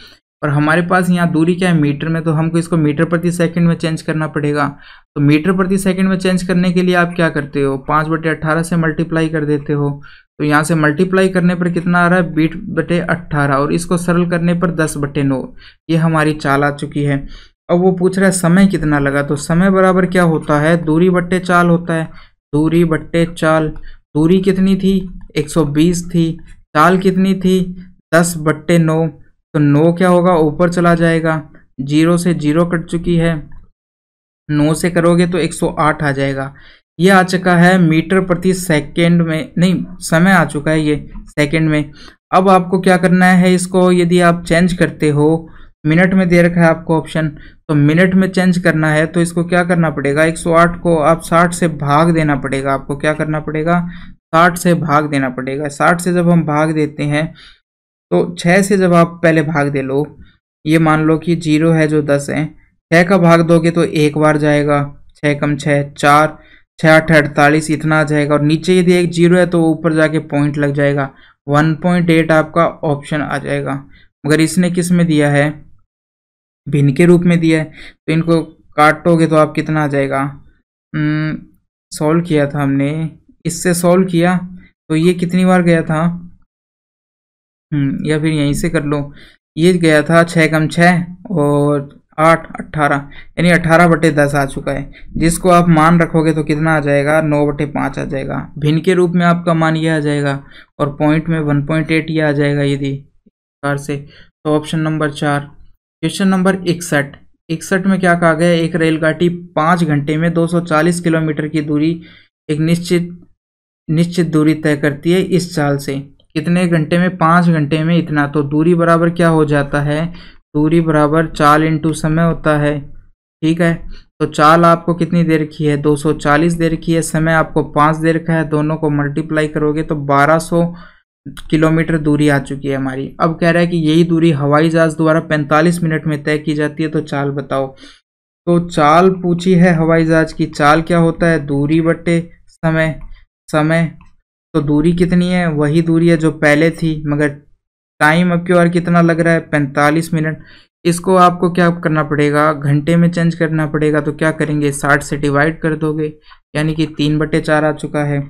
और हमारे पास यहाँ दूरी क्या है मीटर में तो हमको इसको मीटर प्रति सेकंड में चेंज करना पड़ेगा तो मीटर प्रति सेकंड में चेंज करने के लिए आप क्या करते हो पाँच बटे अट्ठारह से मल्टीप्लाई कर देते हो तो यहाँ से मल्टीप्लाई करने पर कितना आ रहा है बीट बटे अट्ठारह और इसको सरल करने पर दस बटे नौ ये हमारी चाल आ चुकी है अब वो पूछ रहा है समय कितना लगा तो समय बराबर क्या होता है दूरी बट्टे चाल होता है दूरी बट्टे चाल दूरी कितनी थी बीस थी चाल कितनी थी दस बट्टे नौ तो नौ क्या होगा ऊपर चला जाएगा जीरो से जीरो कट चुकी है नौ से करोगे तो एक सौ आठ आ जाएगा ये आ चुका है मीटर प्रति सेकंड में नहीं समय आ चुका है ये सेकंड में अब आपको क्या करना है इसको यदि आप चेंज करते हो मिनट में दे रखा है आपको ऑप्शन तो मिनट में चेंज करना है तो इसको क्या करना पड़ेगा 108 को आप 60 से भाग देना पड़ेगा आपको क्या करना पड़ेगा साठ से भाग देना पड़ेगा साठ से जब हम भाग देते हैं तो छः से जब आप पहले भाग दे लो ये मान लो कि जीरो है जो दस है छः का भाग दोगे तो एक बार जाएगा छः कम छः चार छः आठ अड़तालीस इतना आ जाएगा और नीचे यदि एक जीरो है तो ऊपर जाके पॉइंट लग जाएगा वन पॉइंट एट आपका ऑप्शन आ जाएगा मगर इसने किस में दिया है भिन्न के रूप में दिया है तो इनको काटोगे तो आप कितना आ जाएगा सॉल्व हम्म, किया था हमने इससे सॉल्व किया तो ये कितनी बार गया था हम्म, या फिर यहीं से कर लो ये गया था छः कम छः और आठ अट्ठारह यानी अट्ठारह बटे दस आ चुका है जिसको आप मान रखोगे तो कितना आ जाएगा नौ बटे पाँच आ जाएगा भिन्न के रूप में आपका मान ये आ जाएगा और पॉइंट में वन पॉइंट एट ये आ जाएगा यदि कार से तो ऑप्शन नंबर चार क्वेश्चन नंबर इकसठ इकसठ में क्या कहा गया एक रेलगाड़ी पाँच घंटे में चालीस किलोमीटर की दूरी एक निश्चित निश्चित दूरी तय करती है इस चाल से कितने घंटे में पाँच घंटे में इतना तो दूरी बराबर क्या हो जाता है दूरी बराबर चाल इंटू समय होता है ठीक है तो चाल आपको कितनी देर की है 240 देर की है समय आपको पाँच देर का है दोनों को मल्टीप्लाई करोगे तो 1200 किलोमीटर दूरी आ चुकी है हमारी अब कह रहा है कि यही दूरी हवाई जहाज़ द्वारा 45 मिनट में तय की जाती है तो चाल बताओ तो चाल पूछी है हवाई जहाज़ की चाल क्या होता है दूरी बटे समय समय तो दूरी कितनी है वही दूरी है जो पहले थी मगर टाइम अब क्यों और कितना लग रहा है पैंतालीस मिनट इसको आपको क्या करना पड़ेगा घंटे में चेंज करना पड़ेगा तो क्या करेंगे साठ से डिवाइड कर दोगे यानी कि तीन बटे चार आ चुका है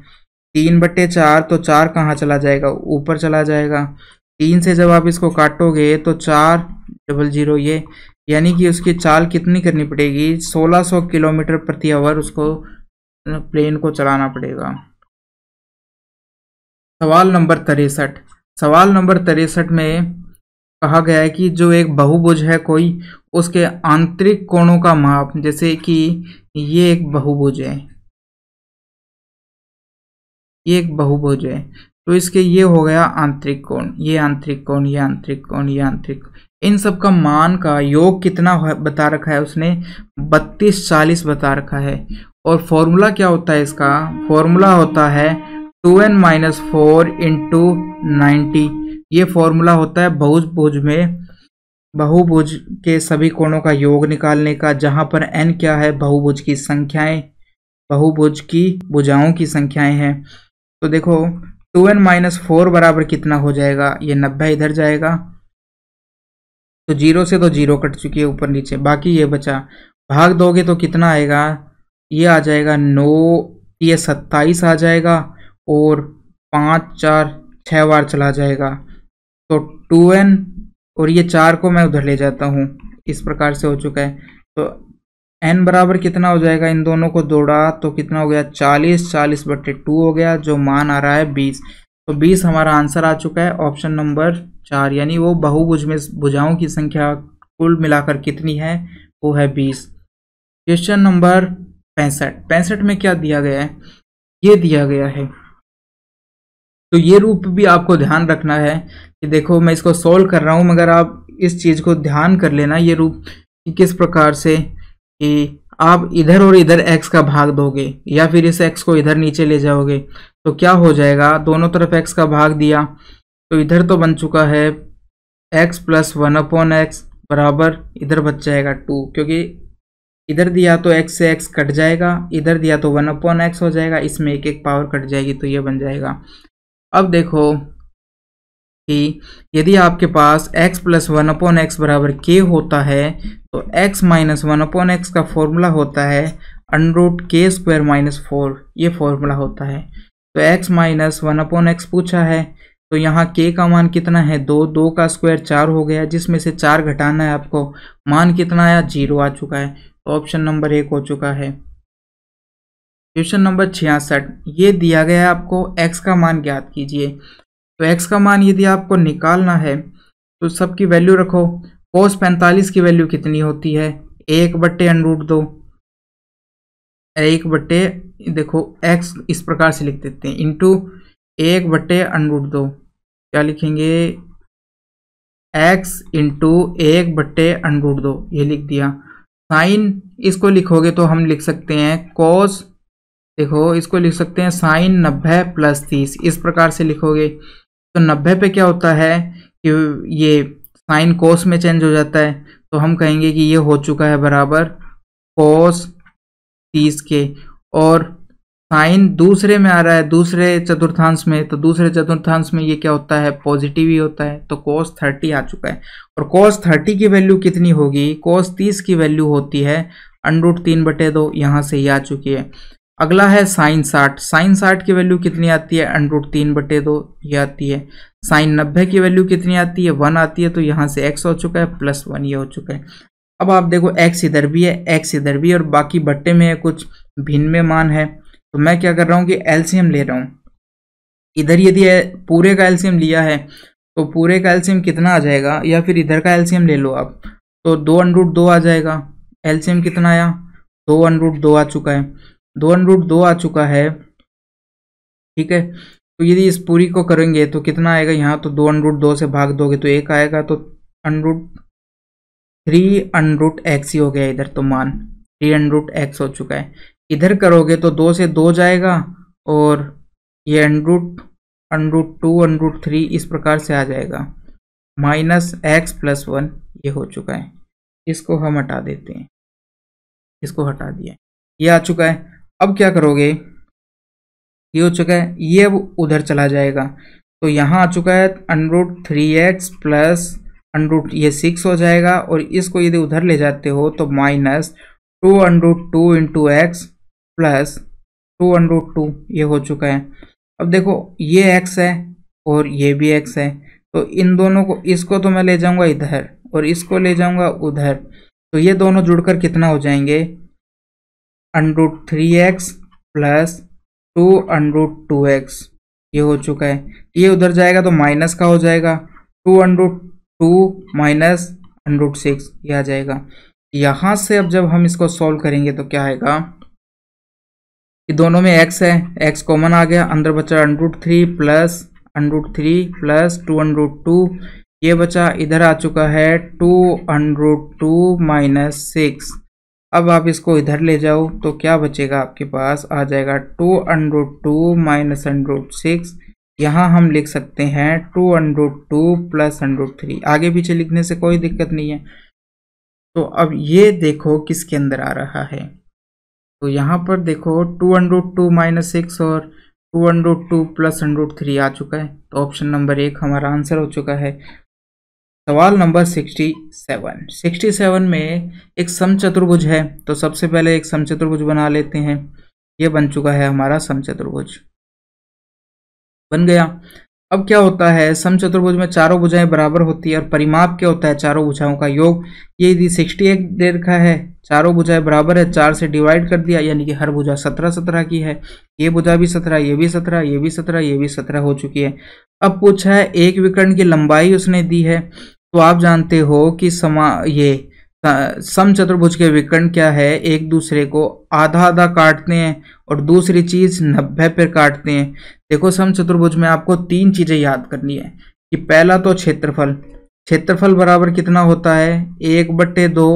तीन बटे चार तो चार कहाँ चला जाएगा ऊपर चला जाएगा तीन से जब आप इसको काटोगे तो चार डबल जीरो ये यानी कि उसकी चाल कितनी करनी पड़ेगी 1600 किलोमीटर प्रति आवर उसको प्लेन को चलाना पड़ेगा सवाल नंबर तिरसठ सवाल नंबर तिरसठ में कहा गया है कि जो एक बहुभुज है कोई उसके आंतरिक कोणों का माप जैसे कि ये एक बहुभुज है ये एक बहुभुज है तो इसके ये हो गया आंतरिक कोण ये आंतरिक कोण ये आंतरिक कोण ये आंतरिक इन सब का मान का योग कितना बता रखा है उसने बत्तीस चालीस बता रखा है और फॉर्मूला क्या होता है इसका फॉर्मूला होता है two N minus four into ninety ये फॉर्मूला होता है बहुभुज में बहुभुज के सभी कोणों का योग निकालने का जहाँ पर एन क्या है बहुभुज की संख्याएं बहुभुज की भुजाओं की संख्याएं हैं तो देखो टू एन माइनस फोर बराबर कितना हो जाएगा ये नब्बे इधर जाएगा तो जीरो से तो जीरो कट चुकी है ऊपर नीचे बाकी ये बचा भाग दोगे तो कितना आएगा ये आ जाएगा नौ ये सत्ताईस आ जाएगा और पाँच चार छः बार चला जाएगा तो टू एन और ये चार को मैं उधर ले जाता हूँ इस प्रकार से हो चुका है तो एन बराबर कितना हो जाएगा इन दोनों को दौड़ा तो कितना हो गया चालीस चालीस बटे टू हो गया जो मान आ रहा है बीस तो बीस हमारा आंसर आ चुका है ऑप्शन नंबर चार यानी वो बहुभुज में भुजाओं की संख्या कुल मिलाकर कितनी है वो है बीस क्वेश्चन नंबर पैंसठ पैंसठ में क्या दिया गया है ये दिया गया है तो ये रूप भी आपको ध्यान रखना है कि देखो मैं इसको सोल्व कर रहा हूँ मगर आप इस चीज़ को ध्यान कर लेना ये रूप कि किस प्रकार से कि आप इधर और इधर x का भाग दोगे या फिर इस x को इधर नीचे ले जाओगे तो क्या हो जाएगा दोनों तरफ x का भाग दिया तो इधर तो बन चुका है x plus one upon X बराबर इधर बच जाएगा टू क्योंकि इधर दिया तो x से x कट जाएगा इधर दिया तो वन अपॉन एक्स हो जाएगा इसमें एक एक पावर कट जाएगी तो ये बन जाएगा अब देखो कि यदि आपके पास x plus one upon X बराबर के होता है तो x minus one upon X का फॉर्मूला होता है under root K square minus four ये फॉर्मूला होता है तो x minus one upon X पूछा है तो यहाँ k का मान कितना है दो दो का स्क्वायर चार हो गया जिसमें से चार घटाना है आपको मान कितना आया जीरो आ चुका है तो ऑप्शन नंबर एक हो चुका है क्वेश्चन नंबर छियासठ ये दिया गया है आपको x का मान ज्ञात कीजिए तो x का मान यदि आपको निकालना है तो सबकी वैल्यू रखो कोस पैंतालीस की वैल्यू कितनी होती है एक बट्टे अनरूट दो एक बट्टे देखो x इस प्रकार से लिख देते हैं इंटू एक बट्टे अनरूट दो क्या लिखेंगे x इंटू एक बट्टे अनरूट दो ये लिख दिया साइन इसको लिखोगे तो हम लिख सकते हैं कोस देखो इसको लिख सकते हैं साइन नब्बे प्लस तीस इस प्रकार से लिखोगे तो नब्बे पे क्या होता है कि ये साइन कोस में चेंज हो जाता है तो हम कहेंगे कि ये हो चुका है बराबर कोस तीस के और साइन दूसरे में आ रहा है दूसरे चतुर्थांश में तो दूसरे चतुर्थांश में ये क्या होता है पॉजिटिव ही होता है तो कोस थर्टी आ चुका है और कोस थर्टी की वैल्यू कितनी होगी कोस तीस की वैल्यू होती है अंडरूट तीन बटे दो यहाँ से ही आ चुकी है अगला है साइन साठ साइन साठ की वैल्यू कितनी आती है अंडरूट तीन बटे दो ये आती है साइन नब्बे की वैल्यू कितनी आती है वन आती है तो यहाँ से एक्स हो चुका है प्लस वन ये हो चुका है अब आप देखो एक्स इधर भी है एक्स इधर भी है और बाकी बट्टे में है कुछ भिन्न में मान है तो मैं क्या कर रहा हूँ कि एल्सीयम ले रहा हूँ इधर यदि पूरे का एल्सीयम लिया है तो पूरे का एल्सीयम कितना आ जाएगा या फिर इधर का एल्सीयम ले लो आप तो दो अनरूट दो आ जाएगा एल्सीयम कितना आया दो अनरूट दो आ चुका है दो रूट दो आ चुका है ठीक है तो यदि इस पूरी को करेंगे तो कितना आएगा यहाँ तो दो रूट दो से भाग दोगे तो एक आएगा तो रूट थ्री रूट एक्स ही हो गया इधर तो मान थ्री रूट एक्स हो चुका है इधर करोगे तो दो से दो जाएगा और ये under root two root three इस प्रकार से आ जाएगा माइनस एक्स प्लस वन ये हो चुका है इसको हम हटा देते हैं इसको हटा दिया ये आ चुका है अब क्या करोगे ये हो चुका है ये अब उधर चला जाएगा तो यहाँ आ चुका है under root three X plus under root ये सिक्स हो जाएगा और इसको यदि उधर ले जाते हो तो minus two under root two into X plus two under root two ये हो चुका है अब देखो ये एक्स है और ये भी एक्स है तो इन दोनों को इसको तो मैं ले जाऊंगा इधर और इसको ले जाऊंगा उधर तो ये दोनों जुड़कर कितना हो जाएंगे under root three X plus two under root two X ये हो चुका है ये उधर जाएगा तो माइनस का हो जाएगा two under root two minus under root six ये आ जाएगा यहाँ से अब जब हम इसको सॉल्व करेंगे तो क्या आएगा कि दोनों में एक्स है एक्स कॉमन आ गया अंदर बचा under root three plus under root three plus two under root two ये बचा इधर आ चुका है two under root two minus six अब आप इसको इधर ले जाओ तो क्या बचेगा आपके पास आ जाएगा two under root two minus under root six यहाँ हम लिख सकते हैं two under root two plus under root three आगे पीछे लिखने से कोई दिक्कत नहीं है तो अब ये देखो किसके अंदर आ रहा है तो यहाँ पर देखो two under root two minus six और two under root two plus under root three आ चुका है तो ऑप्शन नंबर एक हमारा आंसर हो चुका है सवाल नंबर 67 67 में एक समचतुर्भुज है तो सबसे पहले एक समचतुर्भुज बना लेते हैं ये बन चुका है हमारा समचतुर्भुज बन गया अब क्या होता है समचतुर्भुज में चारों भुजाएं बराबर होती है और परिमाप क्या होता है चारों भुजाओं का योग ये यदि सिक्सटी एक दे रखा है चारों भुजाएं बराबर है चार से डिवाइड कर दिया यानी कि हर भुजा सत्रह सत्रह की है ये भुजा भी सत्रह ये भी सत्रह ये भी सत्रह ये भी सत्रह हो चुकी है अब पूछा है एक विकर्ण की लंबाई उसने दी है तो आप जानते हो कि समा ये सम चतुर्भुज के विकर्ण क्या है एक दूसरे को आधा आधा काटते हैं और दूसरी चीज नब्बे पर काटते हैं देखो सम चतुर्भुज में आपको तीन चीजें याद करनी है कि पहला तो क्षेत्रफल क्षेत्रफल बराबर कितना होता है एक बट्टे दो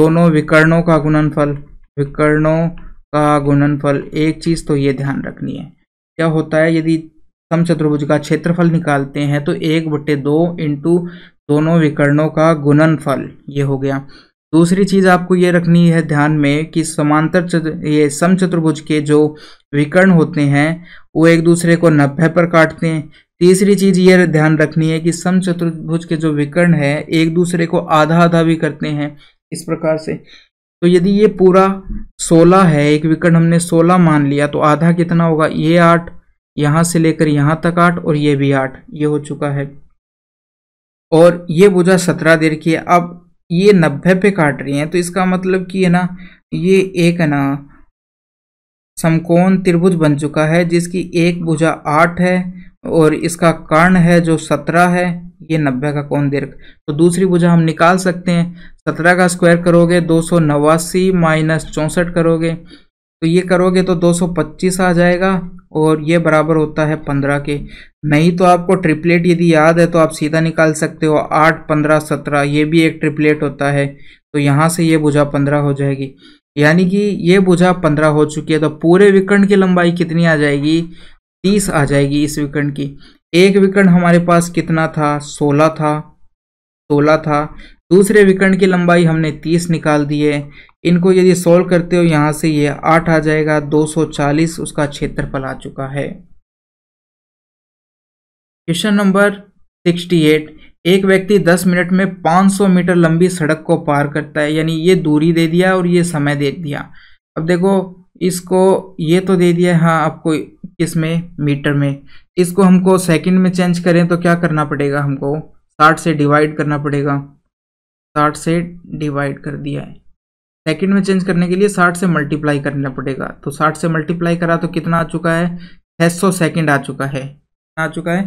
दोनों विकर्णों का गुणनफल विकर्णों का गुणनफल एक चीज तो ये ध्यान रखनी है क्या होता है यदि सम चतुर्भुज का क्षेत्रफल निकालते हैं तो एक बट्टे दो इंटू दोनों विकर्णों का गुणनफल ये हो गया दूसरी चीज़ आपको ये रखनी है ध्यान में कि समांतर ये समचतुर्भुज के जो विकर्ण होते हैं वो एक दूसरे को नब्बे पर काटते हैं तीसरी चीज़ ये ध्यान रखनी है कि समचतुर्भुज के जो विकर्ण है एक दूसरे को आधा आधा भी करते हैं इस प्रकार से तो यदि ये पूरा सोलह है एक विकर्ण हमने सोलह मान लिया तो आधा कितना होगा ये आठ यहाँ से लेकर यहाँ तक आठ और ये भी आठ ये हो चुका है और ये बुझा सत्रह दे रखी है अब ये नब्बे पे काट रही है तो इसका मतलब कि है ना ये एक है ना समकोण त्रिभुज बन चुका है जिसकी एक भुजा आठ है और इसका कर्ण है जो सत्रह है ये नब्बे का कोण दीर्घ तो दूसरी भुजा हम निकाल सकते हैं सत्रह का स्क्वायर करोगे दो सौ नवासी माइनस चौंसठ करोगे तो ये करोगे तो दो सौ पच्चीस आ जाएगा और ये बराबर होता है पंद्रह के नहीं तो आपको ट्रिपलेट यदि याद है तो आप सीधा निकाल सकते हो आठ पंद्रह सत्रह ये भी एक ट्रिपलेट होता है तो यहाँ से ये भुजा पंद्रह हो जाएगी यानी कि ये भुजा पंद्रह हो चुकी है तो पूरे विकर्ण की लंबाई कितनी आ जाएगी तीस आ जाएगी इस विकर्ण की एक विकर्ण हमारे पास कितना था सोलह था सोलह था दूसरे विकर्ण की लंबाई हमने तीस निकाल दी है इनको यदि सॉल्व करते हो यहाँ से ये आठ आ जाएगा 240 उसका क्षेत्रफल आ चुका है क्वेश्चन नंबर 68 एक व्यक्ति 10 मिनट में 500 मीटर लंबी सड़क को पार करता है यानी ये दूरी दे दिया और ये समय दे दिया अब देखो इसको ये तो दे दिया हाँ आपको किस में मीटर में इसको हमको सेकंड में चेंज करें तो क्या करना पड़ेगा हमको 60 से डिवाइड करना पड़ेगा 60 से डिवाइड कर दिया है सेकेंड में चेंज करने के लिए साठ से मल्टीप्लाई करना पड़ेगा तो साठ से मल्टीप्लाई करा तो कितना आ चुका है छह सौ सेकेंड आ चुका है आ चुका है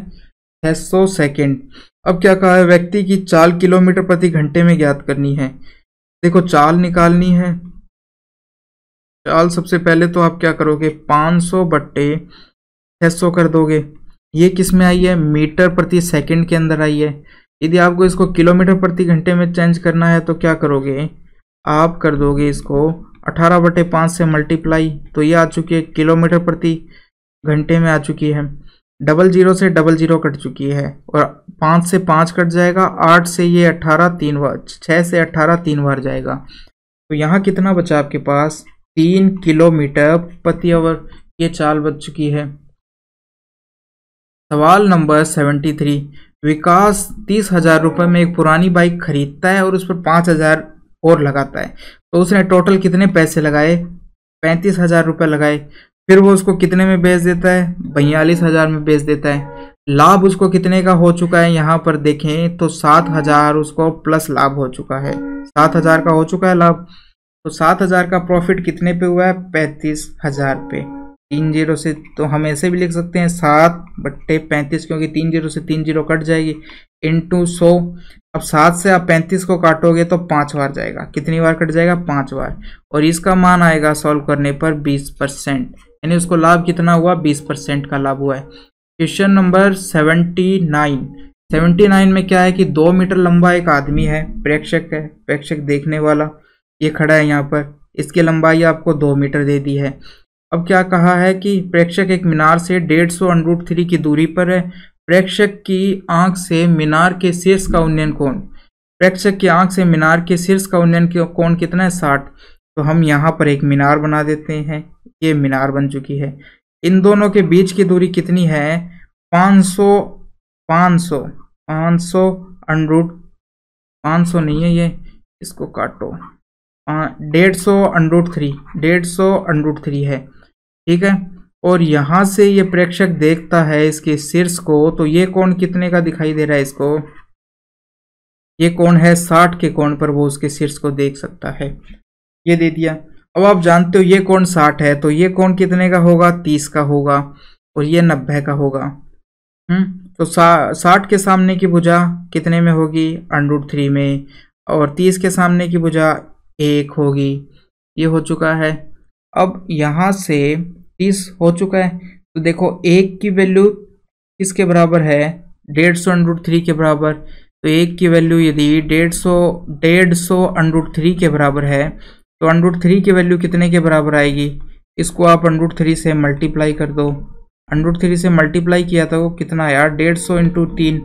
छह सौ सेकेंड अब क्या कहा है व्यक्ति की चाल किलोमीटर प्रति घंटे में ज्ञात करनी है देखो चाल निकालनी है चाल सबसे पहले तो आप क्या करोगे 500 बट्टे सौ कर दोगे ये किस में आई है मीटर प्रति सेकेंड के अंदर आई है यदि आपको इसको किलोमीटर प्रति घंटे में चेंज करना है तो क्या करोगे आप कर दोगे इसको अठारह बटे पाँच से मल्टीप्लाई तो ये आ चुकी है किलोमीटर प्रति घंटे में आ चुकी है डबल जीरो से डबल जीरो कट चुकी है और पाँच से पाँच कट जाएगा आठ से ये अट्ठारह तीन बार छः से अट्ठारह तीन बार जाएगा तो यहाँ कितना बचा आपके पास तीन किलोमीटर प्रति आवर ये चाल बच चुकी है सवाल नंबर सेवेंटी थ्री विकास तीस हजार रुपये में एक पुरानी बाइक खरीदता है और उस पर पाँच हजार और लगाता है तो उसने टोटल कितने पैसे लगाए पैंतीस हजार रुपये लगाए फिर वो उसको कितने में बेच देता है बयालीस हजार में बेच देता है लाभ उसको कितने का हो चुका है यहाँ पर देखें तो सात हजार उसको प्लस लाभ हो चुका है सात हजार का हो चुका है लाभ तो सात हजार का प्रॉफिट कितने पे हुआ है पैंतीस हजार पे तीन जीरो से तो हम ऐसे भी लिख सकते हैं सात बट्टे पैंतीस क्योंकि तीन जीरो से तीन जीरो कट जाएगी इंटू सौ अब सात से आप पैंतीस को काटोगे तो पाँच बार जाएगा कितनी बार कट जाएगा पाँच बार और इसका मान आएगा सॉल्व करने पर बीस परसेंट यानी उसको लाभ कितना हुआ बीस परसेंट का लाभ हुआ है question number seventy nine seventy nine में क्या है कि दो मीटर लंबा एक आदमी है प्रेक्षक है प्रेक्षक देखने वाला ये खड़ा है यहाँ पर इसकी लंबाई आपको दो मीटर दे दी है अब क्या कहा है कि प्रेक्षक एक मीनार से डेढ़ सौ अनरूट थ्री की दूरी पर है प्रेक्षक की आंख से मीनार के शीर्ष का उन्नयन कोण प्रेक्षक की आंख से मीनार के शीर्ष का उन्नयन कोण कितना है साठ तो हम यहाँ पर एक मीनार बना देते हैं ये मीनार बन चुकी है इन दोनों के बीच की दूरी कितनी है पाँच पाँच सौ पाँच सौ 500 अनरूट सौ नहीं है ये इसको काटो डेढ़ सौ अनरूट थ्री डेढ़ सौ अनरूट थ्री है ठीक है और यहाँ से ये प्रेक्षक देखता है इसके शीर्ष को तो ये कोण कितने का दिखाई दे रहा है इसको ये कोण है साठ के कोण पर वो उसके शीर्ष को देख सकता है ये दे दिया अब आप जानते हो ये कोण साठ है तो ये कोण कितने का होगा तीस का होगा और ये नब्बे का होगा हम्म तो साठ के सामने की भुजा कितने में होगी अंडरूट थ्री में और तीस के सामने की भुजा एक होगी ये हो चुका है अब यहाँ से तीस हो चुका है तो देखो एक की वैल्यू किसके बराबर है डेढ़ सौ अंडरूट थ्री के बराबर तो एक की वैल्यू यदि डेढ़ सौ डेढ़ सौ अंडरूट थ्री के बराबर है तो अंडरूट थ्री की वैल्यू कितने के बराबर आएगी इसको आप अंडरूट थ्री से मल्टीप्लाई कर दो अंडरूट थ्री से मल्टीप्लाई किया था वो तो कितना आया डेढ़ सौ इंटू तीन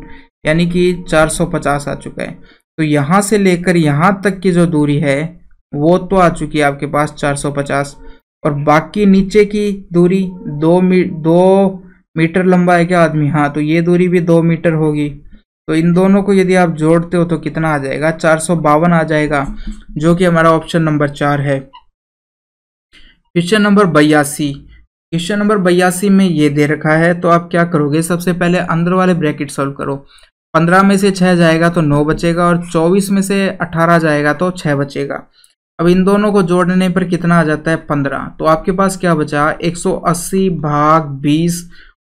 यानी कि चार सौ पचास आ चुका है तो यहाँ से लेकर यहाँ तक की जो दूरी है वो तो आ चुकी है आपके पास चार सौ पचास और बाकी नीचे की दूरी दो मी दो मीटर लंबा है क्या आदमी हाँ तो ये दूरी भी दो मीटर होगी तो इन दोनों को यदि आप जोड़ते हो तो कितना आ जाएगा चार आ जाएगा जो कि हमारा ऑप्शन नंबर चार है क्वेश्चन नंबर बयासी क्वेश्चन नंबर बयासी में ये दे रखा है तो आप क्या करोगे सबसे पहले अंदर वाले ब्रैकेट सॉल्व करो पंद्रह में से छः जाएगा तो नौ बचेगा और चौबीस में से अठारह जाएगा तो छः बचेगा अब इन दोनों को जोड़ने पर कितना आ जाता है पंद्रह तो आपके पास क्या बचा एक सौ अस्सी भाग बीस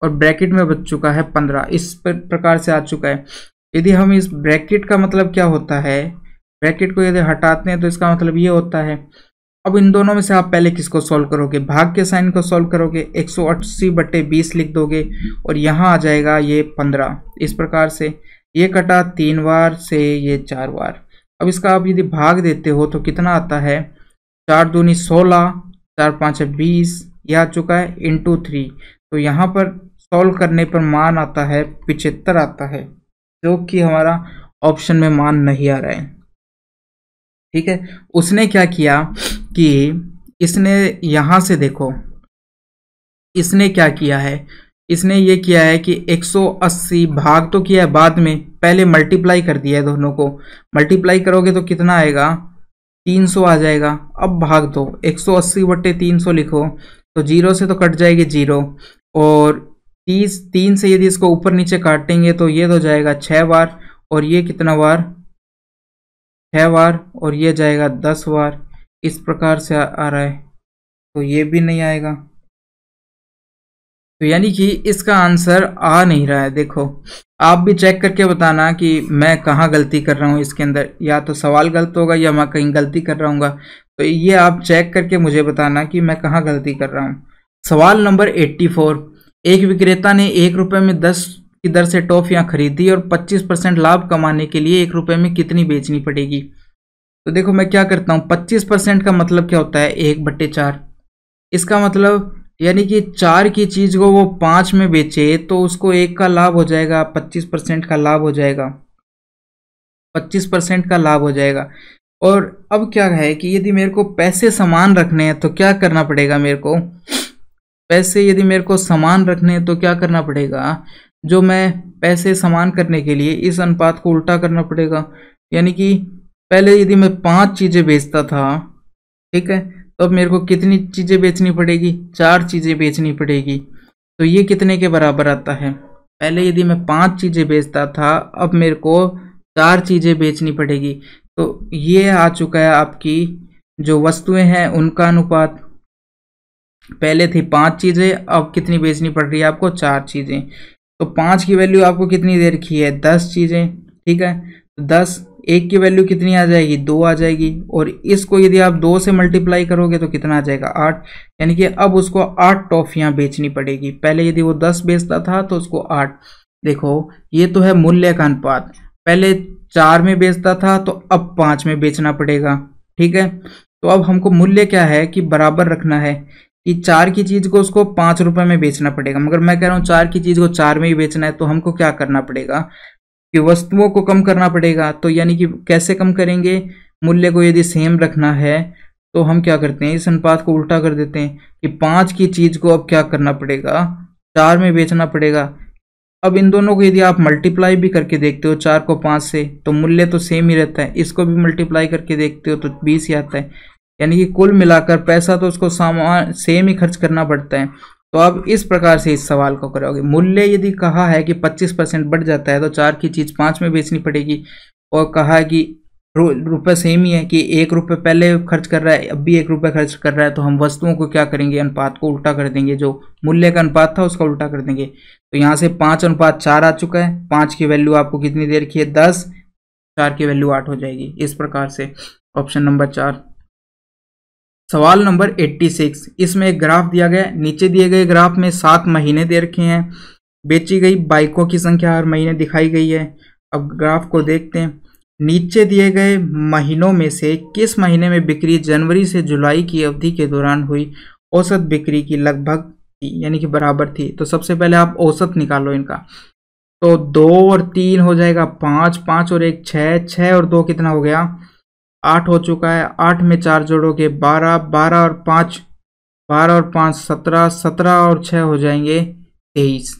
और ब्रैकेट में बच चुका है पंद्रह इस प्रकार से आ चुका है यदि हम इस ब्रैकेट का मतलब क्या होता है ब्रैकेट को यदि हटाते हैं तो इसका मतलब ये होता है अब इन दोनों में से आप पहले किसको सॉल्व करोगे भाग के साइन को सॉल्व करोगे अस्सी बटे बीस लिख दोगे और यहाँ आ जाएगा ये 15 इस प्रकार से ये कटा तीन बार से ये चार बार अब इसका आप यदि भाग देते हो तो कितना आता है चार दूनी सोलह चार पाँच बीस यह आ चुका है इंटू थ्री तो यहाँ पर सॉल्व करने पर मान आता है पिचहत्तर आता है जो कि हमारा ऑप्शन में मान नहीं आ रहा है ठीक है उसने क्या किया कि इसने यहाँ से देखो इसने क्या किया है इसने ये किया है कि 180 भाग तो किया है बाद में पहले मल्टीप्लाई कर दिया है दोनों को मल्टीप्लाई करोगे तो कितना आएगा 300 आ जाएगा अब भाग दो 180 सौ बट्टे तीन लिखो तो जीरो से तो कट जाएगी जीरो और तीस तीन से यदि इसको ऊपर नीचे काटेंगे तो ये तो जाएगा छः बार और ये कितना बार छः बार और ये जाएगा दस बार इस प्रकार से आ रहा है तो ये भी नहीं आएगा तो यानी कि इसका आंसर आ नहीं रहा है देखो आप भी चेक करके बताना कि मैं कहाँ गलती कर रहा हूँ इसके अंदर या तो सवाल गलत होगा या मैं कहीं गलती कर रहा हूँ तो ये आप चेक करके मुझे बताना कि मैं कहाँ गलती कर रहा हूँ सवाल नंबर 84 एक विक्रेता ने एक रुपये में दस की दर से टॉफियाँ खरीदी और पच्चीस परसेंट लाभ कमाने के लिए एक रुपये में कितनी बेचनी पड़ेगी तो देखो मैं क्या करता हूँ पच्चीस परसेंट का मतलब क्या होता है एक बट्टे चार इसका मतलब यानी कि चार की चीज़ को वो पाँच में बेचे तो उसको एक का लाभ हो जाएगा पच्चीस परसेंट का लाभ हो जाएगा पच्चीस परसेंट का लाभ हो जाएगा और अब क्या है कि यदि मेरे को पैसे समान रखने हैं तो क्या करना पड़ेगा मेरे को पैसे यदि मेरे को समान रखने हैं तो क्या करना पड़ेगा जो मैं पैसे समान करने के लिए इस अनुपात को उल्टा करना पड़ेगा यानी कि पहले यदि मैं पाँच चीज़ें बेचता था ठीक है तो अब मेरे को कितनी चीज़ें बेचनी पड़ेगी चार चीज़ें बेचनी पड़ेगी तो ये कितने के बराबर आता है पहले यदि मैं पांच चीज़ें बेचता था अब मेरे को चार चीज़ें बेचनी पड़ेगी तो ये आ चुका है आपकी जो वस्तुएं हैं उनका अनुपात पहले थी पांच चीज़ें अब कितनी बेचनी पड़ रही है आपको चार चीज़ें तो पाँच की वैल्यू आपको कितनी दे रखी है दस चीज़ें ठीक है तो दस एक की वैल्यू कितनी आ जाएगी दो आ जाएगी और इसको यदि आप दो से मल्टीप्लाई करोगे तो कितना आ जाएगा आठ यानी कि अब उसको आठ टॉफियाँ बेचनी पड़ेगी पहले यदि वो दस बेचता था तो उसको आठ देखो ये तो है मूल्य का अनुपात पहले चार में बेचता था तो अब पाँच में बेचना पड़ेगा ठीक है तो अब हमको मूल्य क्या है कि बराबर रखना है कि चार की चीज़ को उसको पाँच रुपये में बेचना पड़ेगा मगर मैं कह रहा हूँ चार की चीज़ को चार में ही बेचना है तो हमको क्या करना पड़ेगा कि वस्तुओं को कम करना पड़ेगा तो यानी कि कैसे कम करेंगे मूल्य को यदि सेम रखना है तो हम क्या करते हैं इस अनुपात को उल्टा कर देते हैं कि पाँच की चीज़ को अब क्या करना पड़ेगा चार में बेचना पड़ेगा अब इन दोनों को यदि आप मल्टीप्लाई भी करके देखते हो चार को पाँच से तो मूल्य तो सेम ही रहता है इसको भी मल्टीप्लाई करके देखते हो तो बीस ही आता है यानी कि कुल मिलाकर पैसा तो उसको सामान सेम ही खर्च करना पड़ता है तो आप इस प्रकार से इस सवाल को करोगे मूल्य यदि कहा है कि 25 परसेंट बढ़ जाता है तो चार की चीज़ पाँच में बेचनी पड़ेगी और कहा है कि रुपये सेम ही है कि एक रुपये पहले खर्च कर रहा है अब भी एक रुपये खर्च कर रहा है तो हम वस्तुओं को क्या करेंगे अनुपात को उल्टा कर देंगे जो मूल्य का अनुपात था उसका उल्टा कर देंगे तो यहाँ से पाँच अनुपात चार आ चुका है पाँच की वैल्यू आपको कितनी दे रखी है दस चार की वैल्यू आठ हो जाएगी इस प्रकार से ऑप्शन नंबर चार सवाल नंबर 86 इसमें एक ग्राफ दिया गया है नीचे दिए गए ग्राफ में सात महीने दे रखे हैं बेची गई बाइकों की संख्या हर महीने दिखाई गई है अब ग्राफ को देखते हैं नीचे दिए गए महीनों में से किस महीने में बिक्री जनवरी से जुलाई की अवधि के दौरान हुई औसत बिक्री की लगभग थी यानी कि बराबर थी तो सबसे पहले आप औसत निकालो इनका तो दो और तीन हो जाएगा पाँच पाँच और एक छः छः और दो कितना हो गया आठ हो चुका है आठ में चार जोड़ोगे बारह बारह और पाँच बारह और पाँच सत्रह सत्रह और छः हो जाएंगे तेईस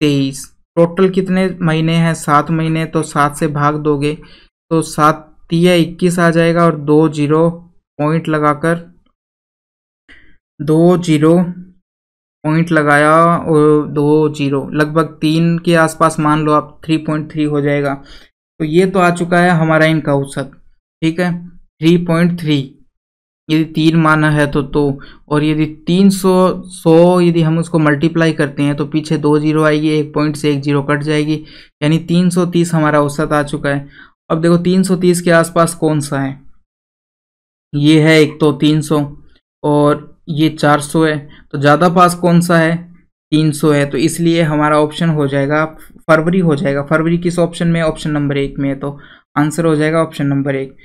तेईस टोटल कितने महीने हैं सात महीने तो सात से भाग दोगे तो सात तीया इक्कीस आ जाएगा और दो जीरो पॉइंट लगाकर दो जीरो पॉइंट लगाया और दो जीरो लगभग तीन के आसपास मान लो आप थ्री पॉइंट थ्री हो जाएगा तो ये तो आ चुका है हमारा इनका औसत ठीक है थ्री पॉइंट थ्री यदि तीन माना है तो तो और यदि तीन सौ सौ यदि हम उसको मल्टीप्लाई करते हैं तो पीछे दो जीरो आएगी एक पॉइंट से एक जीरो कट जाएगी यानी तीन सौ तीस हमारा औसत आ चुका है अब देखो तीन सौ तीस के आसपास कौन सा है ये है एक तो तीन सौ और ये चार सौ है तो ज़्यादा पास कौन सा है तीन सौ है तो इसलिए हमारा ऑप्शन हो जाएगा फरवरी हो जाएगा फरवरी किस ऑप्शन में ऑप्शन नंबर एक में है तो आंसर हो जाएगा ऑप्शन नंबर एक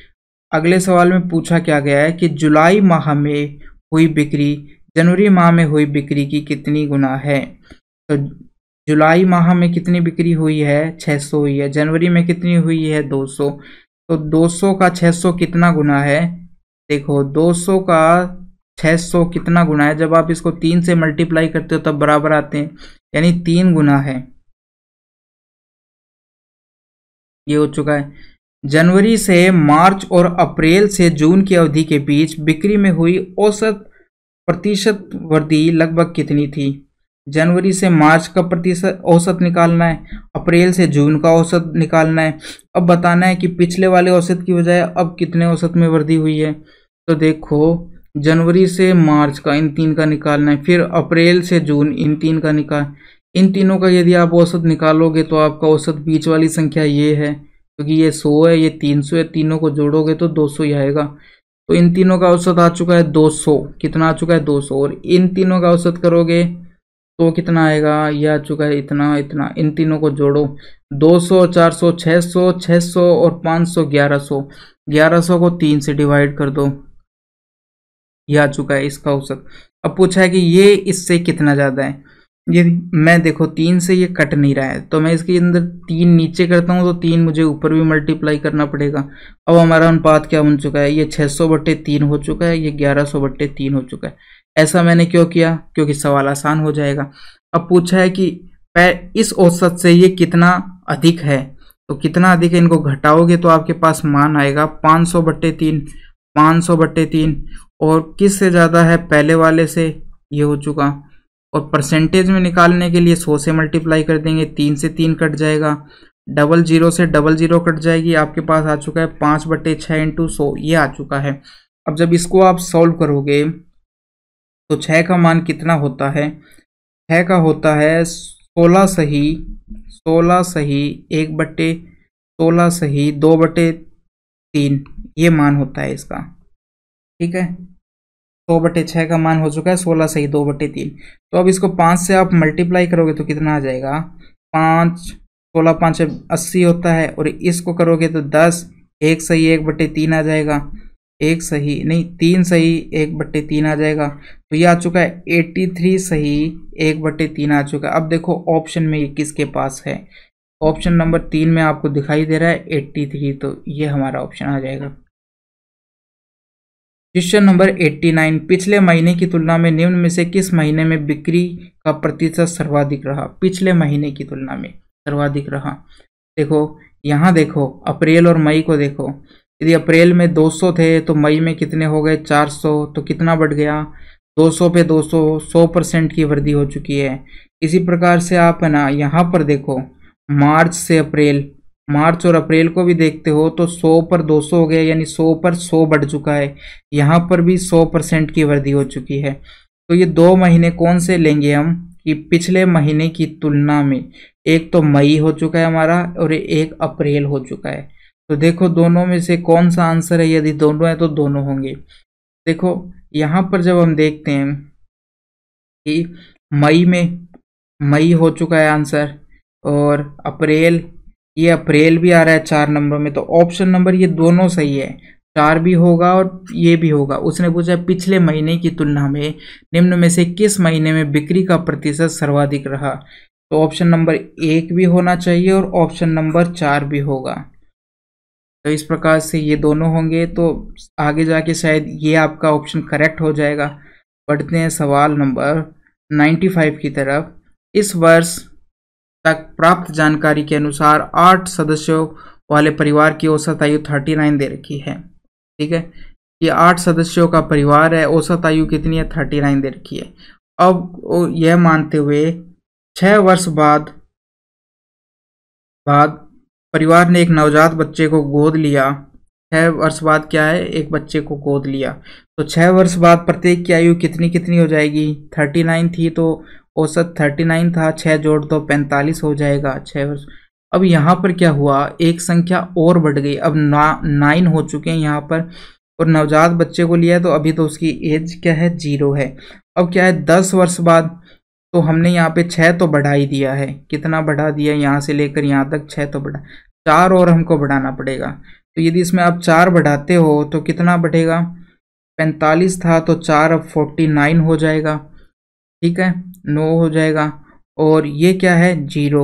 अगले सवाल में पूछा क्या गया है कि जुलाई माह में हुई बिक्री जनवरी माह में हुई बिक्री की कितनी गुना है तो जुलाई माह में कितनी बिक्री हुई है 600 हुई है जनवरी में कितनी हुई है 200 तो 200 का 600 कितना गुना है देखो 200 का 600 कितना गुना है जब आप इसको तीन से मल्टीप्लाई करते हो तब बराबर आते हैं यानी तीन गुना है ये हो चुका है जनवरी से मार्च और अप्रैल से जून की अवधि के बीच बिक्री में हुई औसत प्रतिशत वृद्धि लगभग कितनी थी जनवरी से मार्च का प्रतिशत औसत निकालना है अप्रैल से जून का औसत निकालना है अब बताना है कि पिछले वाले औसत की बजाय अब कितने औसत में वृद्धि हुई है तो देखो जनवरी से मार्च का इन तीन का निकालना है फिर अप्रैल से जून इन तीन का निकाल इन तीनों का यदि आप औसत निकालोगे तो आपका औसत बीच वाली संख्या ये है क्योंकि ये सौ है ये तीन सौ है तीनों को जोड़ोगे तो दो सौ ही आएगा तो इन तीनों का औसत आ चुका है दो सौ कितना आ चुका है दो सौ और इन तीनों का औसत करोगे तो कितना आएगा यह आ चुका है इतना इतना इन तीनों को जोड़ो दो सौ चार सौ छः सौ छः सौ और पाँच सौ ग्यारह सौ ग्यारह सौ को तीन से डिवाइड कर दो यह आ चुका है इसका औसत अब पूछा है कि ये इससे कितना ज़्यादा है ये मैं देखो तीन से ये कट नहीं रहा है तो मैं इसके अंदर तीन नीचे करता हूँ तो तीन मुझे ऊपर भी मल्टीप्लाई करना पड़ेगा अब हमारा अनुपात क्या बन चुका है ये छः सौ बट्टे तीन हो चुका है ये ग्यारह सौ बट्टे तीन हो चुका है ऐसा मैंने क्यों किया क्योंकि सवाल आसान हो जाएगा अब पूछा है कि इस औसत से ये कितना अधिक है तो कितना अधिक है इनको घटाओगे तो आपके पास मान आएगा पाँच सौ बट्टे तीन पाँच सौ बट्टे तीन और किस से ज़्यादा है पहले वाले से ये हो चुका और परसेंटेज में निकालने के लिए सौ से मल्टीप्लाई कर देंगे तीन से तीन कट जाएगा डबल जीरो से डबल जीरो कट जाएगी आपके पास आ चुका है पाँच बटे छः इंटू सौ ये आ चुका है अब जब इसको आप सॉल्व करोगे तो छः का मान कितना होता है छः का होता है सोलह सही सोलह सही एक बटे सोलह सही दो बटे तीन ये मान होता है इसका ठीक है सौ बटे छः का मान हो चुका है सोलह सही दो बटे तीन तो अब इसको पाँच से आप मल्टीप्लाई करोगे तो कितना आ जाएगा पाँच सोलह पाँच अस्सी होता है और इसको करोगे तो दस एक सही एक बटे तीन आ जाएगा एक सही नहीं तीन सही एक बटे तीन आ जाएगा तो ये आ चुका है एट्टी थ्री सही एक बटे तीन आ चुका है अब देखो ऑप्शन में ये किसके पास है ऑप्शन नंबर तीन में आपको दिखाई दे रहा है एट्टी थ्री तो ये हमारा ऑप्शन आ जाएगा क्वेश्चन नंबर 89 पिछले महीने की तुलना में निम्न में से किस महीने में बिक्री का प्रतिशत सर्वाधिक रहा पिछले महीने की तुलना में सर्वाधिक रहा देखो यहाँ देखो अप्रैल और मई को देखो यदि अप्रैल में 200 थे तो मई में कितने हो गए 400 तो कितना बढ़ गया 200 पे 200 100 परसेंट की वृद्धि हो चुकी है इसी प्रकार से आप है ना यहाँ पर देखो मार्च से अप्रैल मार्च और अप्रैल को भी देखते हो तो 100 पर 200 हो गया यानी 100 पर 100 बढ़ चुका है यहाँ पर भी 100 परसेंट की वृद्धि हो चुकी है तो ये दो महीने कौन से लेंगे हम कि पिछले महीने की तुलना में एक तो मई हो चुका है हमारा और एक अप्रैल हो चुका है तो देखो दोनों में से कौन सा आंसर है यदि दोनों है तो दोनों होंगे देखो यहाँ पर जब हम देखते हैं कि मई में मई हो चुका है आंसर और अप्रैल ये अप्रैल भी आ रहा है चार नंबर में तो ऑप्शन नंबर ये दोनों सही है चार भी होगा और ये भी होगा उसने पूछा पिछले महीने की तुलना में निम्न में से किस महीने में बिक्री का प्रतिशत सर्वाधिक रहा तो ऑप्शन नंबर एक भी होना चाहिए और ऑप्शन नंबर चार भी होगा तो इस प्रकार से ये दोनों होंगे तो आगे जाके शायद ये आपका ऑप्शन करेक्ट हो जाएगा पढ़ते हैं सवाल नंबर फाइव की तरफ इस वर्ष तक प्राप्त जानकारी के अनुसार आठ सदस्यों वाले परिवार की औसत आयु थर्टी नाइन दे रखी है ठीक है ये आठ सदस्यों का परिवार है औसत आयु कितनी है थर्टी नाइन दे रखी है अब यह मानते हुए छः वर्ष बाद बाद परिवार ने एक नवजात बच्चे को गोद लिया छः वर्ष बाद क्या है एक बच्चे को गोद लिया तो छः वर्ष बाद प्रत्येक की आयु कितनी कितनी हो जाएगी थर्टी नाइन थी तो औसत थर्टी नाइन था छः जोड़ दो पैंतालीस हो जाएगा छः अब यहाँ पर क्या हुआ एक संख्या और बढ़ गई अब ना नाइन हो चुके हैं यहाँ पर और नवजात बच्चे को लिया तो अभी तो उसकी एज क्या है जीरो है अब क्या है दस वर्ष बाद तो हमने यहाँ पे छः तो बढ़ा ही दिया है कितना बढ़ा दिया यहाँ से लेकर यहाँ तक छः तो बढ़ा चार और हमको बढ़ाना पड़ेगा तो यदि इसमें आप चार बढ़ाते हो तो कितना बढ़ेगा पैंतालीस था तो चार अब फोर्टी नाइन हो जाएगा ठीक है नो हो जाएगा और ये क्या है जीरो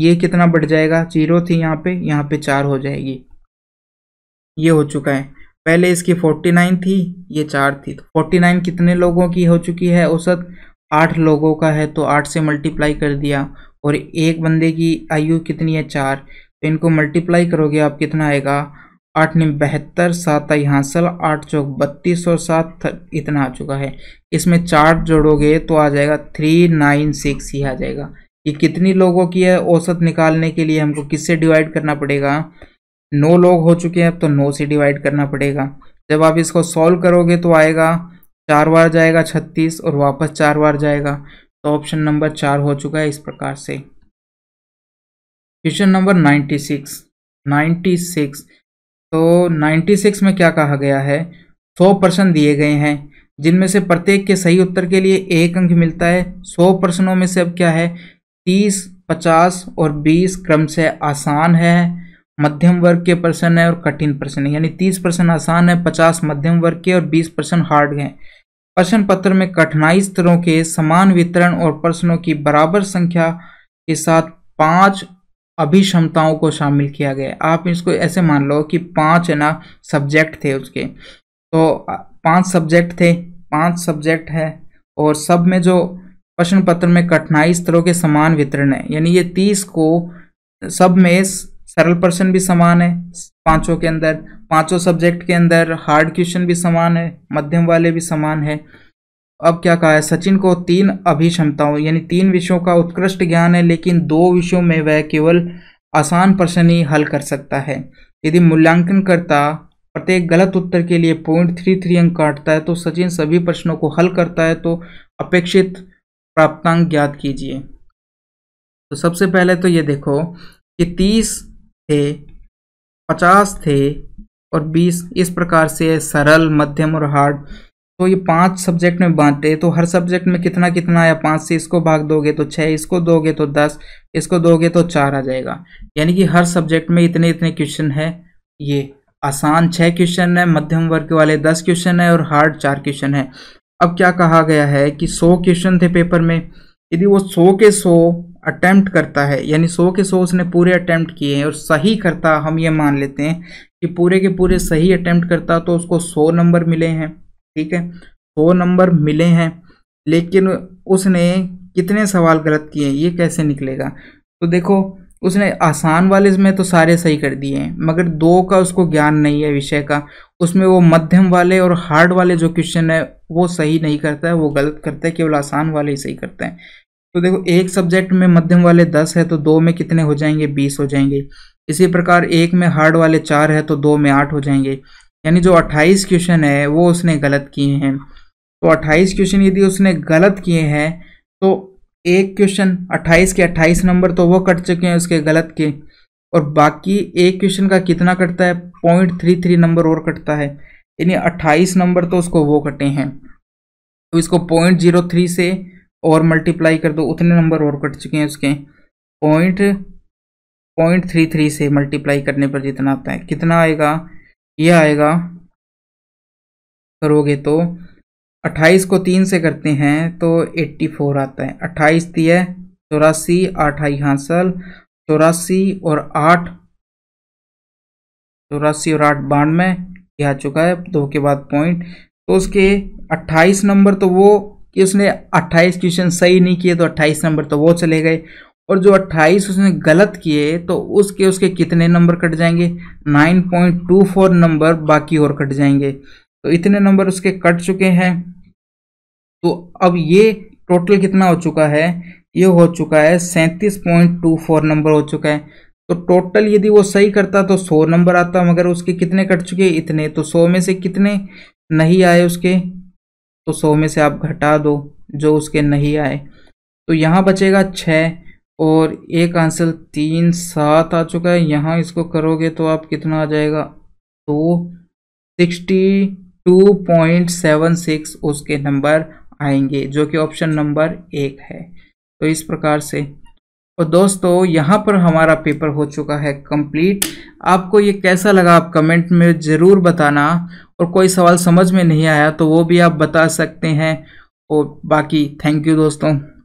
ये कितना बढ़ जाएगा जीरो थी यहाँ पे यहाँ पे चार हो जाएगी ये हो चुका है पहले इसकी फोर्टी नाइन थी ये चार थी तो फोर्टी नाइन कितने लोगों की हो चुकी है औसत आठ लोगों का है तो आठ से मल्टीप्लाई कर दिया और एक बंदे की आयु कितनी है चार तो इनको मल्टीप्लाई करोगे आप कितना आएगा आठ नि बहत्तर सात आई हासिल आठ चौक बत्तीस और सात इतना आ चुका है इसमें चार जोड़ोगे तो आ जाएगा थ्री नाइन सिक्स ही आ जाएगा ये कितनी लोगों की है औसत निकालने के लिए हमको किससे डिवाइड करना पड़ेगा नौ लोग हो चुके हैं अब तो नौ से डिवाइड करना पड़ेगा जब आप इसको सॉल्व करोगे तो आएगा चार बार जाएगा छत्तीस और वापस चार बार जाएगा तो ऑप्शन नंबर चार हो चुका है इस प्रकार से question number ninety six ninety six तो 96 में क्या कहा गया है 100 प्रश्न दिए गए हैं जिनमें से प्रत्येक के सही उत्तर के लिए एक अंक मिलता है 100 प्रश्नों में से अब क्या है 30, 50 और 20 क्रम से आसान है मध्यम वर्ग के प्रश्न है और कठिन प्रश्न है यानी 30 प्रश्न आसान है 50 मध्यम वर्ग के और 20 प्रश्न हार्ड हैं प्रश्न पत्र में कठिनाई स्तरों के समान वितरण और प्रश्नों की बराबर संख्या के साथ पाँच अभिक्षमताओं को शामिल किया गया आप इसको ऐसे मान लो कि पांच ना सब्जेक्ट थे उसके तो पांच सब्जेक्ट थे पांच सब्जेक्ट है और सब में जो प्रश्न पत्र में कठिनाई स्तरों के समान वितरण है यानी ये तीस को सब में सरल प्रश्न भी समान है पांचों के अंदर पांचों सब्जेक्ट के अंदर हार्ड क्वेश्चन भी समान है मध्यम वाले भी समान है अब क्या कहा है सचिन को तीन अभिक्षमताओं यानी तीन विषयों का उत्कृष्ट ज्ञान है लेकिन दो विषयों में वह केवल आसान प्रश्न ही हल कर सकता है यदि मूल्यांकन करता प्रत्येक गलत उत्तर के लिए पॉइंट थ्री थ्री अंक काटता है तो सचिन सभी प्रश्नों को हल करता है तो अपेक्षित प्राप्तांक ज्ञात कीजिए तो सबसे पहले तो ये देखो कि तीस थे पचास थे और बीस इस प्रकार से सरल मध्यम और हार्ड तो ये पांच सब्जेक्ट में बांटे तो हर सब्जेक्ट में कितना कितना आया पांच से इसको भाग दोगे तो छः इसको दोगे तो दस इसको दोगे तो चार आ जाएगा यानी कि हर सब्जेक्ट में इतने इतने क्वेश्चन है ये आसान छः क्वेश्चन है मध्यम वर्ग वाले दस क्वेश्चन है और हार्ड चार क्वेश्चन है अब क्या कहा गया है कि सौ क्वेश्चन थे पेपर में यदि वो सौ के सौ अटैम्प्ट करता है यानी सौ के सौ उसने पूरे अटैम्प्ट किए हैं और सही करता हम ये मान लेते हैं कि पूरे के पूरे सही अटैम्प्ट करता तो उसको सौ नंबर मिले हैं ठीक है सौ नंबर मिले हैं लेकिन उसने कितने सवाल गलत किए ये कैसे निकलेगा तो देखो उसने आसान वाले में तो सारे सही कर दिए हैं मगर दो का उसको ज्ञान नहीं है विषय का उसमें वो मध्यम वाले और हार्ड वाले जो क्वेश्चन है वो सही नहीं करता है वो गलत करता है केवल आसान वाले ही सही करते हैं तो देखो एक सब्जेक्ट में मध्यम वाले दस है तो दो में कितने हो जाएंगे बीस हो जाएंगे इसी प्रकार एक में हार्ड वाले चार है तो दो में आठ हो जाएंगे यानी जो 28 क्वेश्चन है वो उसने गलत किए हैं तो 28 क्वेश्चन यदि उसने गलत किए हैं तो एक क्वेश्चन 28 के 28 नंबर तो वो कट चुके हैं उसके गलत के और बाकी एक क्वेश्चन का कितना कटता है पॉइंट थ्री थ्री नंबर और कटता है यानी 28 नंबर तो उसको वो कटे हैं तो इसको पॉइंट जीरो थ्री से और मल्टीप्लाई कर दो उतने नंबर और कट चुके हैं उसके पॉइंट पॉइंट थ्री थ्री से मल्टीप्लाई करने पर जितना आता है कितना आएगा ये आएगा करोगे तो 28 को तीन से करते हैं तो 84 आता है 28 दिए चौरासी आठ आई हासिल चौरासी और आठ चौरासी और आठ बानवे यह आ चुका है दो के बाद पॉइंट तो उसके 28 नंबर तो वो कि उसने 28 क्वेश्चन सही नहीं किए तो 28 नंबर तो वो चले गए और जो 28 उसने गलत किए तो उसके उसके कितने नंबर कट जाएंगे 9.24 नंबर बाकी और कट जाएंगे तो इतने नंबर उसके कट चुके हैं तो अब ये टोटल कितना हो चुका है ये हो चुका है 37.24 नंबर हो चुका है तो टोटल यदि वो सही करता तो 100 नंबर आता मगर उसके कितने कट चुके इतने तो 100 में से कितने नहीं आए उसके तो 100 में से आप घटा दो जो उसके नहीं आए तो यहाँ बचेगा छः और एक आंसर तीन सात आ चुका है यहाँ इसको करोगे तो आप कितना आ जाएगा तो sixty two point seven six उसके नंबर आएंगे जो कि ऑप्शन नंबर एक है तो इस प्रकार से और दोस्तों यहाँ पर हमारा पेपर हो चुका है कंप्लीट आपको ये कैसा लगा आप कमेंट में ज़रूर बताना और कोई सवाल समझ में नहीं आया तो वो भी आप बता सकते हैं और बाकी थैंक यू दोस्तों